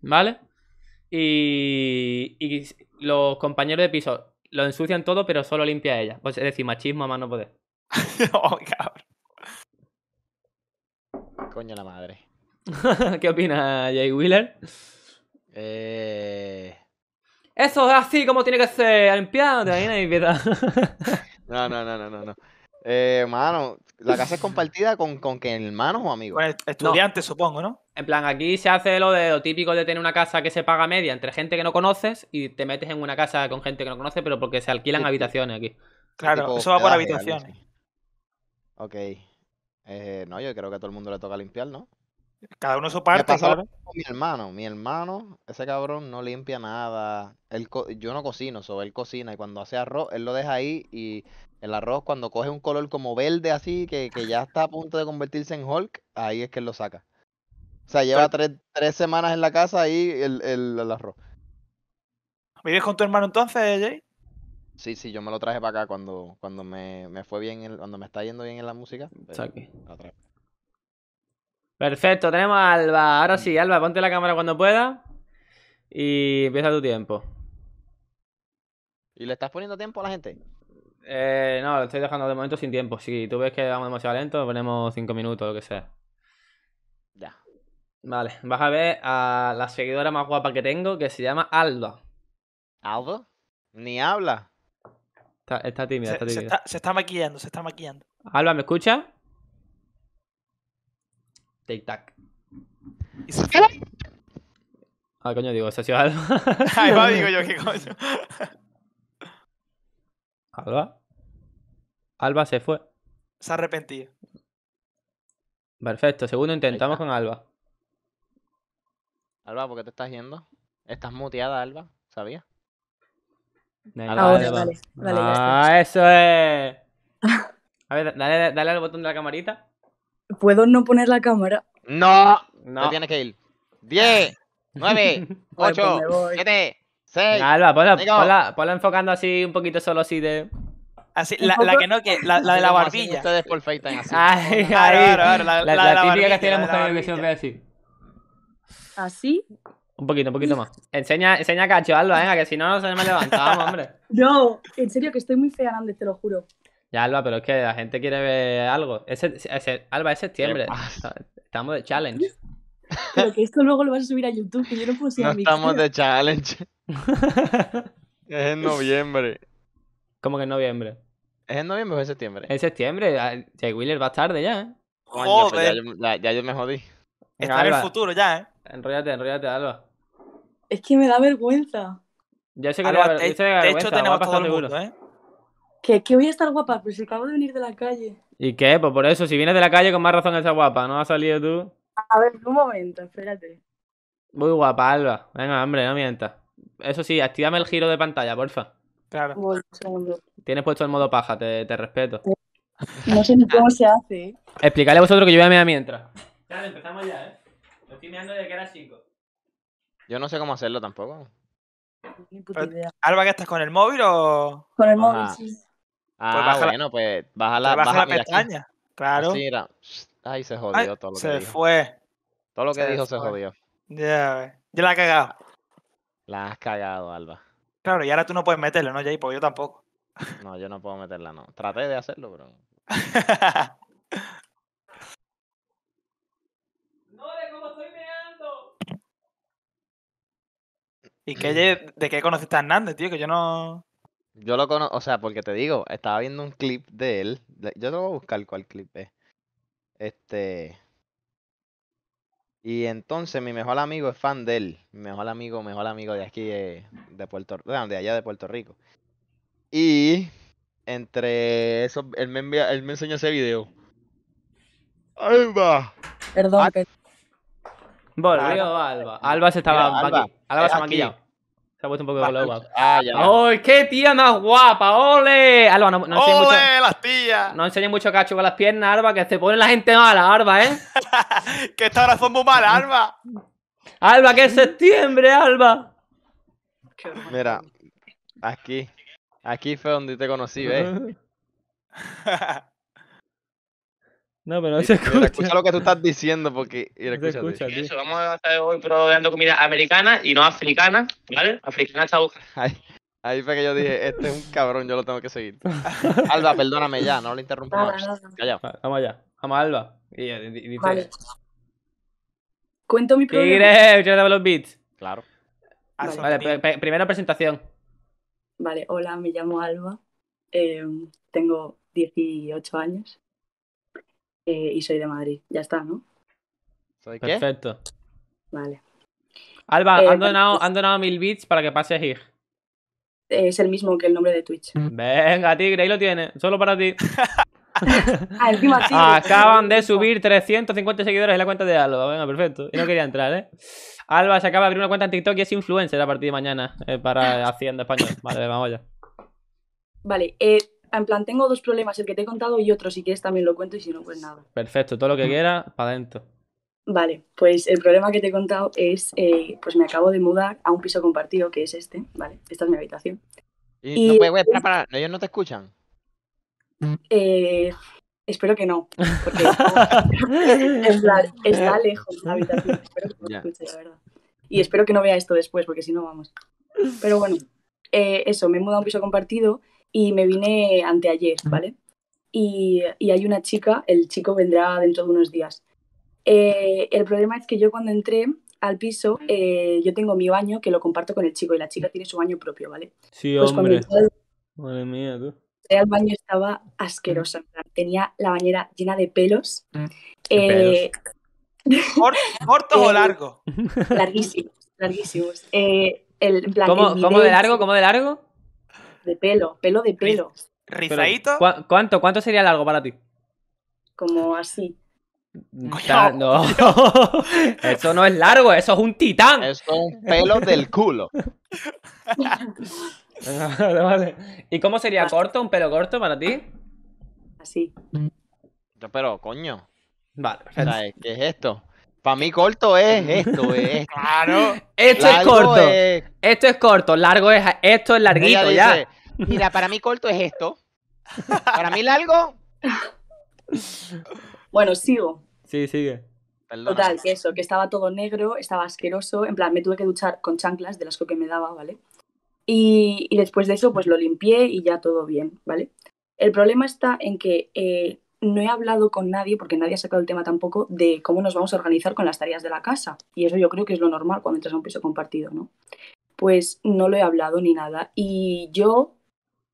¿vale? Y, los compañeros de piso lo ensucian todo, pero solo limpia ella. Pues es decir, machismo a mano poder. <laughs> Oh, Coño la madre. <laughs> ¿Qué opina Jay Wheeler? Eh... Eso es así como tiene que ser, limpiado, te <laughs> No, no, no, no, no. Eh, mano, la casa es compartida con, con que hermanos o amigos. Con pues, estudiantes, supongo, ¿no? En plan, aquí se hace lo de lo típico de tener una casa que se paga media entre gente que no conoces y te metes en una casa con gente que no conoces, pero porque se alquilan habitaciones aquí. Claro, eso va por habitaciones. Ok. Eh, no, yo creo que a todo el mundo le toca limpiar, ¿no? Cada uno su parte, ¿sabes? mi hermano, mi hermano, ese cabrón no limpia nada. yo no cocino, solo él cocina y cuando hace arroz, él lo deja ahí y el arroz cuando coge un color como verde así, que, ya está a punto de convertirse en Hulk, ahí es que él lo saca. O sea, lleva tres, semanas en la casa ahí el, el, arroz. ¿Vives con tu hermano entonces, Jay? Sí, sí, yo me lo traje para acá cuando, cuando me, fue bien, cuando me está yendo bien en la música. exacto Perfecto, tenemos a Alba. Ahora sí, Alba, ponte la cámara cuando pueda y empieza tu tiempo. ¿Y le estás poniendo tiempo a la gente? Eh, no, lo estoy dejando de momento sin tiempo. Si tú ves que vamos demasiado lento, ponemos 5 minutos o lo que sea. Ya. Vale, vas a ver a la seguidora más guapa que tengo que se llama Alba. ¿Alba? Ni habla. Está, tímida, está tímida. Se está, maquillando, se está maquillando. Alba, ¿me escucha? Tic Tac. Ah, coño, digo, se ha Alba? <laughs> va, digo yo, ¿qué coño? ¿Alba? Alba se fue. Se arrepentía. Perfecto, segundo intentamos con Alba. Alba, ¿por qué te estás yendo? ¿Estás muteada, Alba? ¿Sabías? Alba, Alba. Vale, ah, eso es. <laughs> <laughs> A ver, dale, dale al botón de la camarita. ¿Puedo no poner la cámara? No, no. Te tienes que ir. 10, 9, 8, 7, 6. Alba, ponla, ponla, ponla, enfocando así un poquito solo así de. Así, la, la que no, que, la, de la barbilla. Ustedes por en así. Ay, claro, claro, la, la, la, la típica que tiene la mujer que ve así. ¿Así? Un poquito, un poquito más. Enseña, enseña cacho, Alba, venga, que si no, no se me levantamos, hombre. <laughs> No, en serio que estoy muy fea, Andes, te lo juro. Ya, Alba, pero es que la gente quiere ver algo. Ese, ese, Alba, es septiembre. Estamos de challenge. Pero que esto luego lo vas a subir a YouTube, que yo no puedo subir estamos de challenge. <laughs> es en noviembre. ¿Cómo que en noviembre? ¿Es en noviembre o en septiembre? En septiembre. Jay ah, Wheeler va tarde ya, ¿eh? ya, yo me jodí. Está en el futuro ya, ¿eh? Enrollate, enrollate, Alba. Es que me da vergüenza. Ya sé que Alba, De hecho, tenemos todo el mundo, ¿eh? Que, que voy a estar guapa, pero si acabo de venir de la calle. ¿Y qué? Pues por eso, si vienes de la calle con más razón esa guapa, ¿no has salido tú? A ver, un momento, espérate. Muy guapa, Alba. Venga, hombre, no mientas. Eso sí, activame el giro de pantalla, porfa. Claro. Tienes puesto el modo paja, te, te respeto. Eh, no sé ni cómo se hace. Explicadle a vosotros que yo voy a mear mientras. Claro, empezamos ya, ¿eh? Lo estoy mirando desde que era chico. Yo no sé cómo hacerlo tampoco. puta idea. ¿Alba ¿qué estás con el móvil o...? Con el móvil, sí. Pues ah, bueno, pues baja la, pues baja la pestaña. Claro. mira. ay se jodió todo lo que dijo. Se fue. Todo lo que dijo se jodió. Ya, ya yo la he cagado. La has cagado, Alba. Claro, y ahora tú no puedes meterle ¿no, Jay? Porque yo tampoco. No, yo no puedo meterla, no. Traté de hacerlo, bro. <laughs> no, de cómo estoy meando. ¿Y qué, de qué conociste a Hernández, tío? Que yo no. Yo lo conozco, o sea, porque te digo, estaba viendo un clip de él. yo te voy a buscar cuál clip es. Este. Y entonces mi mejor amigo es fan de él. Mi mejor amigo, mejor amigo de aquí de, Puerto de allá de Puerto Rico. Y entre eso, él me, enseñó ese video. Ah, Alba, Perdón, Volvió Alba. Alba se estaba Alba, se ha un poco de ah, ¡Ay, qué tía más guapa! ¡Ole! Alba, no, ¡Ole, las tías! No enseñes mucho cacho con las piernas, Arba, que se pone la gente mala, Arba, ¿eh? <laughs> que esta hora son muy malas, Arba. Alba, que es septiembre, Alba. Mira, aquí. Aquí fue donde te conocí, ¿eh? <laughs> No, pero no escucha. lo que tú estás diciendo porque... escucha, vamos a estar hoy probando comida americana y no africana, ¿vale? Africana es <laughs> ahí, ahí fue que yo dije, este es un cabrón, yo lo tengo que seguir. <laughs> Alba, perdóname ya, no lo interrumpo más vamos allá, vamos Alba. Y, eh, Cuento mi problema. los beats? Claro. Vale, primera presentación. Vale, hola, me llamo Alba, em, tengo 18 años eh, y soy de Madrid. Ya está, ¿no? ¿Soy Perfecto. Vale. Alba, eh, pues- han, donado, mil bits para que pases ir Es el mismo que el nombre de Twitch. Mm. Venga, Tigre, ahí lo tiene. Solo para ti. <laughs> Ah, Acaban de subir 350 seguidores en la cuenta de Alba. Venga, perfecto. Y no quería entrar, ¿eh? Alba se acaba de abrir una cuenta en TikTok y es influencer a partir de mañana eh, para Hacienda Español. Vale, vamos allá. Vale, eh, en plan, tengo dos problemas, el que te he contado y otro, si quieres también lo cuento y si no, pues nada. Perfecto, todo lo que mm. quiera para adentro. Vale, pues el problema que te he contado es, eh, pues me acabo de mudar a un piso compartido, que es este, ¿vale? Esta es mi habitación. Y, no, ¿ellos no te escuchan? Eh, espero que no, porque <laughs> está lejos la habitación, espero que no escuche, la verdad. Y espero que no vea esto después, porque si no, vamos. Pero bueno, eh, eso, me he mudado a un piso compartido y me vine anteayer, ¿vale? Y, y hay una chica, el chico vendrá dentro de unos días. Eh, el problema es que yo cuando entré al piso, eh, yo tengo mi baño que lo comparto con el chico y la chica tiene su baño propio, ¿vale? Sí, pues hombre. Madre mía, tú. El baño estaba asqueroso. Tenía la bañera llena de pelos. Mm, eh, o largo? Larguísimos, larguísimos. Eh, ¿cómo de largo? ¿Cómo de largo? De pelo, pelo de pelo. ¿Rizadito? cuánto, ¿Cuánto sería largo para ti? Como así. Mm, no, <laughs> eso no es largo, eso es un titán. Eso es un pelo del culo. <laughs> ¿Y cómo sería corto, un pelo corto para ti? Así. Pero, coño. Vale, ¿Qué es esto? Para mí corto es esto, es. <laughs> claro. Esto es corto. Esto es corto, largo es esto es larguito ya. Mira, para mí corto es esto. <laughs> Para mí largo. Bueno, sigo. Sí, sigue. Total, eso, que estaba todo negro, estaba asqueroso, en plan me tuve que duchar con chanclas de las que me daba, ¿vale? Y, y después de eso, pues lo limpié y ya todo bien, ¿vale? El problema está en que eh, no he hablado con nadie, porque nadie ha sacado el tema tampoco, de cómo nos vamos a organizar con las tareas de la casa. Y eso yo creo que es lo normal cuando entras a un piso compartido, ¿no? Pues no lo he hablado ni nada. Y yo,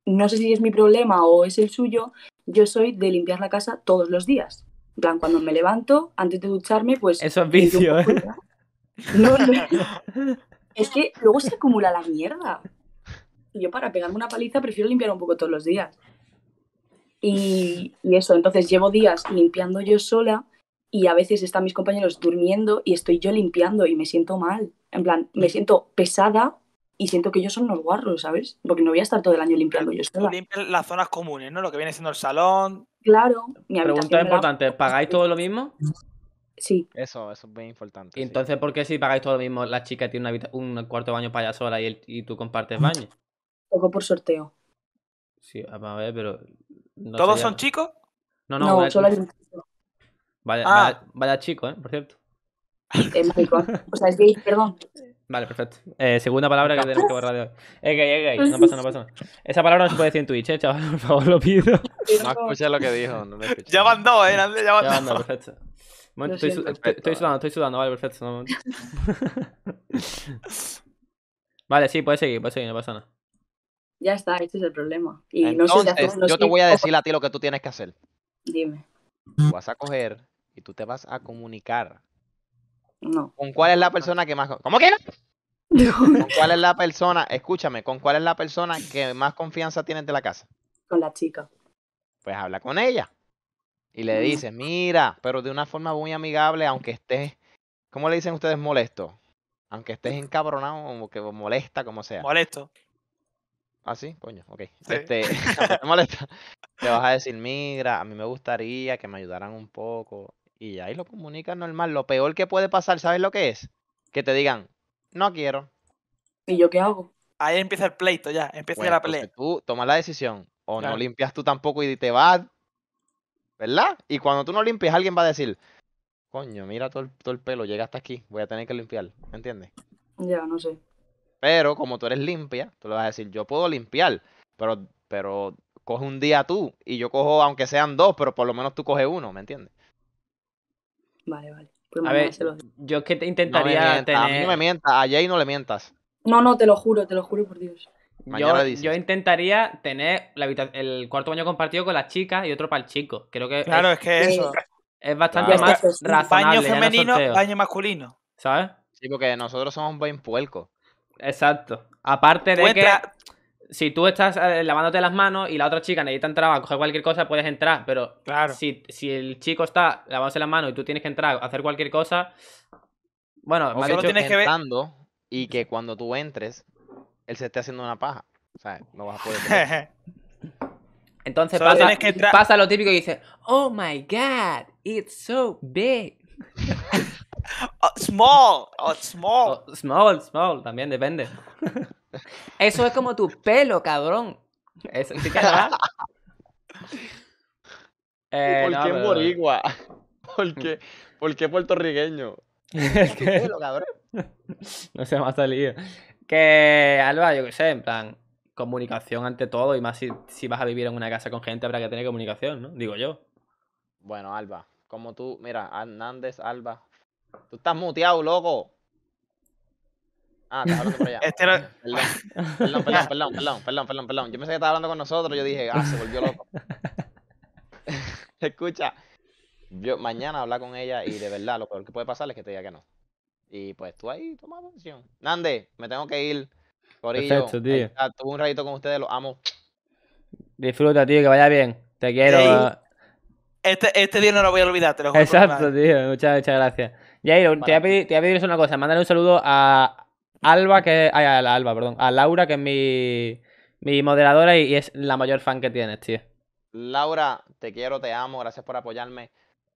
no sé si es mi problema o es el suyo, yo soy de limpiar la casa todos los días. plan, cuando me levanto, antes de ducharme, pues... Eso es vicio, ¿eh? No, no. <laughs> Es que luego se acumula la mierda. yo para pegarme una paliza prefiero limpiar un poco todos los días. Y, eso, entonces llevo días limpiando yo sola y a veces están mis compañeros durmiendo y estoy yo limpiando y me siento mal. En plan, me siento pesada y siento que yo son los guarros, ¿sabes? Porque no voy a estar todo el año limpiando yo sola. Limpian las zonas comunes, ¿no? Lo que viene siendo el salón. Claro. Mi Pregunta importante, ¿pagáis todo lo mismo? Sí. Eso, eso es muy importante. entonces por qué si pagáis todo lo mismo la chica tiene una un cuarto de baño para ella sola y, y tú compartes baño? Poco por sorteo. Sí, a ver, pero ¿Todos son chicos? No, no, no vale, solo hay un chico. Ah. Vaya, chico, ¿eh? Por cierto. Es <laughs> chico, O sea, es gay, perdón. Vale, perfecto. Eh, segunda palabra que tenemos que borrar de hoy. <laughs> Es gay, es gay. No pasa, nada Esa palabra no se puede decir en Twitch, eh, chaval. <laughs> Por favor, lo pido. No escuché lo que dijo. Ya van eh, Ya van, ya van perfecto. estoy, sudando, estoy sudando. Vale, perfecto. vale, sí, puedes seguir, puedes seguir, no pasa nada. Ya está, este es el problema. yo te voy a decir a ti lo que tú tienes que hacer. Dime. vas a coger y tú te vas a comunicar. No. ¿Con cuál es la persona que más... ¿Cómo que no? <laughs> ¿Con cuál es la persona, escúchame, con cuál es la persona que más confianza tienes de la casa? Con la chica. Pues habla con ella. Y le dices, mira, pero de una forma muy amigable, aunque estés, ¿cómo le dicen ustedes molesto? Aunque estés encabronado, o que molesta, como sea. Molesto. Ah, sí, coño, ok. Este, <laughs> <laughs> te vas a decir, mira, a mí me gustaría que me ayudaran un poco. Y ahí lo comunican normal. Lo peor que puede pasar, ¿sabes lo que es? Que te digan, no quiero. ¿Y yo qué hago? Ahí empieza el pleito ya, empieza pues, la pelea. Tú tomas la decisión, o no limpias tú tampoco y te vas, ¿verdad? Y cuando tú no limpias, alguien va a decir, coño, mira todo el, pelo, llega hasta aquí, voy a tener que limpiar, ¿me ¿entiendes? Ya, no sé. Pero como tú eres limpia, tú le vas a decir, yo puedo limpiar, pero, pero coge un día tú y yo cojo, aunque sean dos, pero por lo menos tú coges uno, ¿me entiendes? Vale, vale. Pues a ver, yo es que te intentaría A mí no me mientas, a Jay no le mientas. No, no, te lo juro, te lo juro por Dios. Yo, yo, intentaría tener la el cuarto baño compartido con las chicas y otro para el chico. Creo que claro, es, que eso eh, es bastante más razonable. Baño femenino, baño masculino. ¿Sabes? Sí, porque nosotros somos un buen puerco. Exacto. Aparte de que si tú estás eh, lavándote las manos y la otra chica necesita entrar a coger cualquier cosa, puedes entrar. Pero claro. si, si el chico está lavándose las manos y tú tienes que entrar a hacer cualquier cosa, bueno, me tienes que ver. Y que cuando tú entres, él se esté haciendo una paja. no vas a poder. <laughs> Entonces pasa, pasa, lo típico y dice, oh my god, it's so big. <laughs> Oh, small, oh, small. Oh, small, small, también depende. <laughs> Eso es como tu pelo, cabrón. <laughs> ¿Por eh, qué <laughs> ¿Por qué, ¿Por qué puertorriqueño? tu pelo, cabrón. No se me ha salido. Que, Alba, yo qué sé, en plan, comunicación ante todo y más si vas a vivir en una casa con gente habrá que tener comunicación, ¿no? Digo yo. Bueno, Alba, como tú, mira, Hernández, Alba, Tú estás muteado, loco. Ah, estás hablando por allá. Este perdón, perdón, perdón, perdón, perdón, perdón, perdón, Yo pensé que estaba hablando con nosotros, yo dije, ah, se volvió loco. <laughs> Escucha, yo mañana hablar con ella y de verdad lo peor que puede pasar es que te diga que no. Y pues tú ahí toma decisión. Nande, me tengo que ir. Corillo, Perfecto, tío. Tuve un ratito con ustedes, los amo. Disfruta, tío, que vaya bien. Te quiero. Este, este día no lo voy a olvidar, te lo juro. Exacto, tío. Muchas, muchas gracias. Jairo, te, voy a pedir, una cosa. Mándale un saludo a Alba, que a Alba, perdón. A Laura, que es mi, mi moderadora y, es la mayor fan que tienes, tío. Laura, te quiero, te amo, gracias por apoyarme.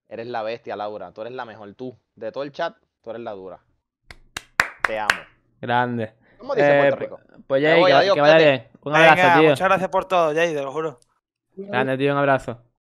Eres la bestia, Laura. Tú eres la mejor. Tú, de todo el chat, tú eres la dura. Te amo. Grande. ¿Cómo eh, Pues, pues Jay, que, vaya Un abrazo, tío. Muchas gracias por todo, Jair, te lo juro. Grande, tío, un abrazo.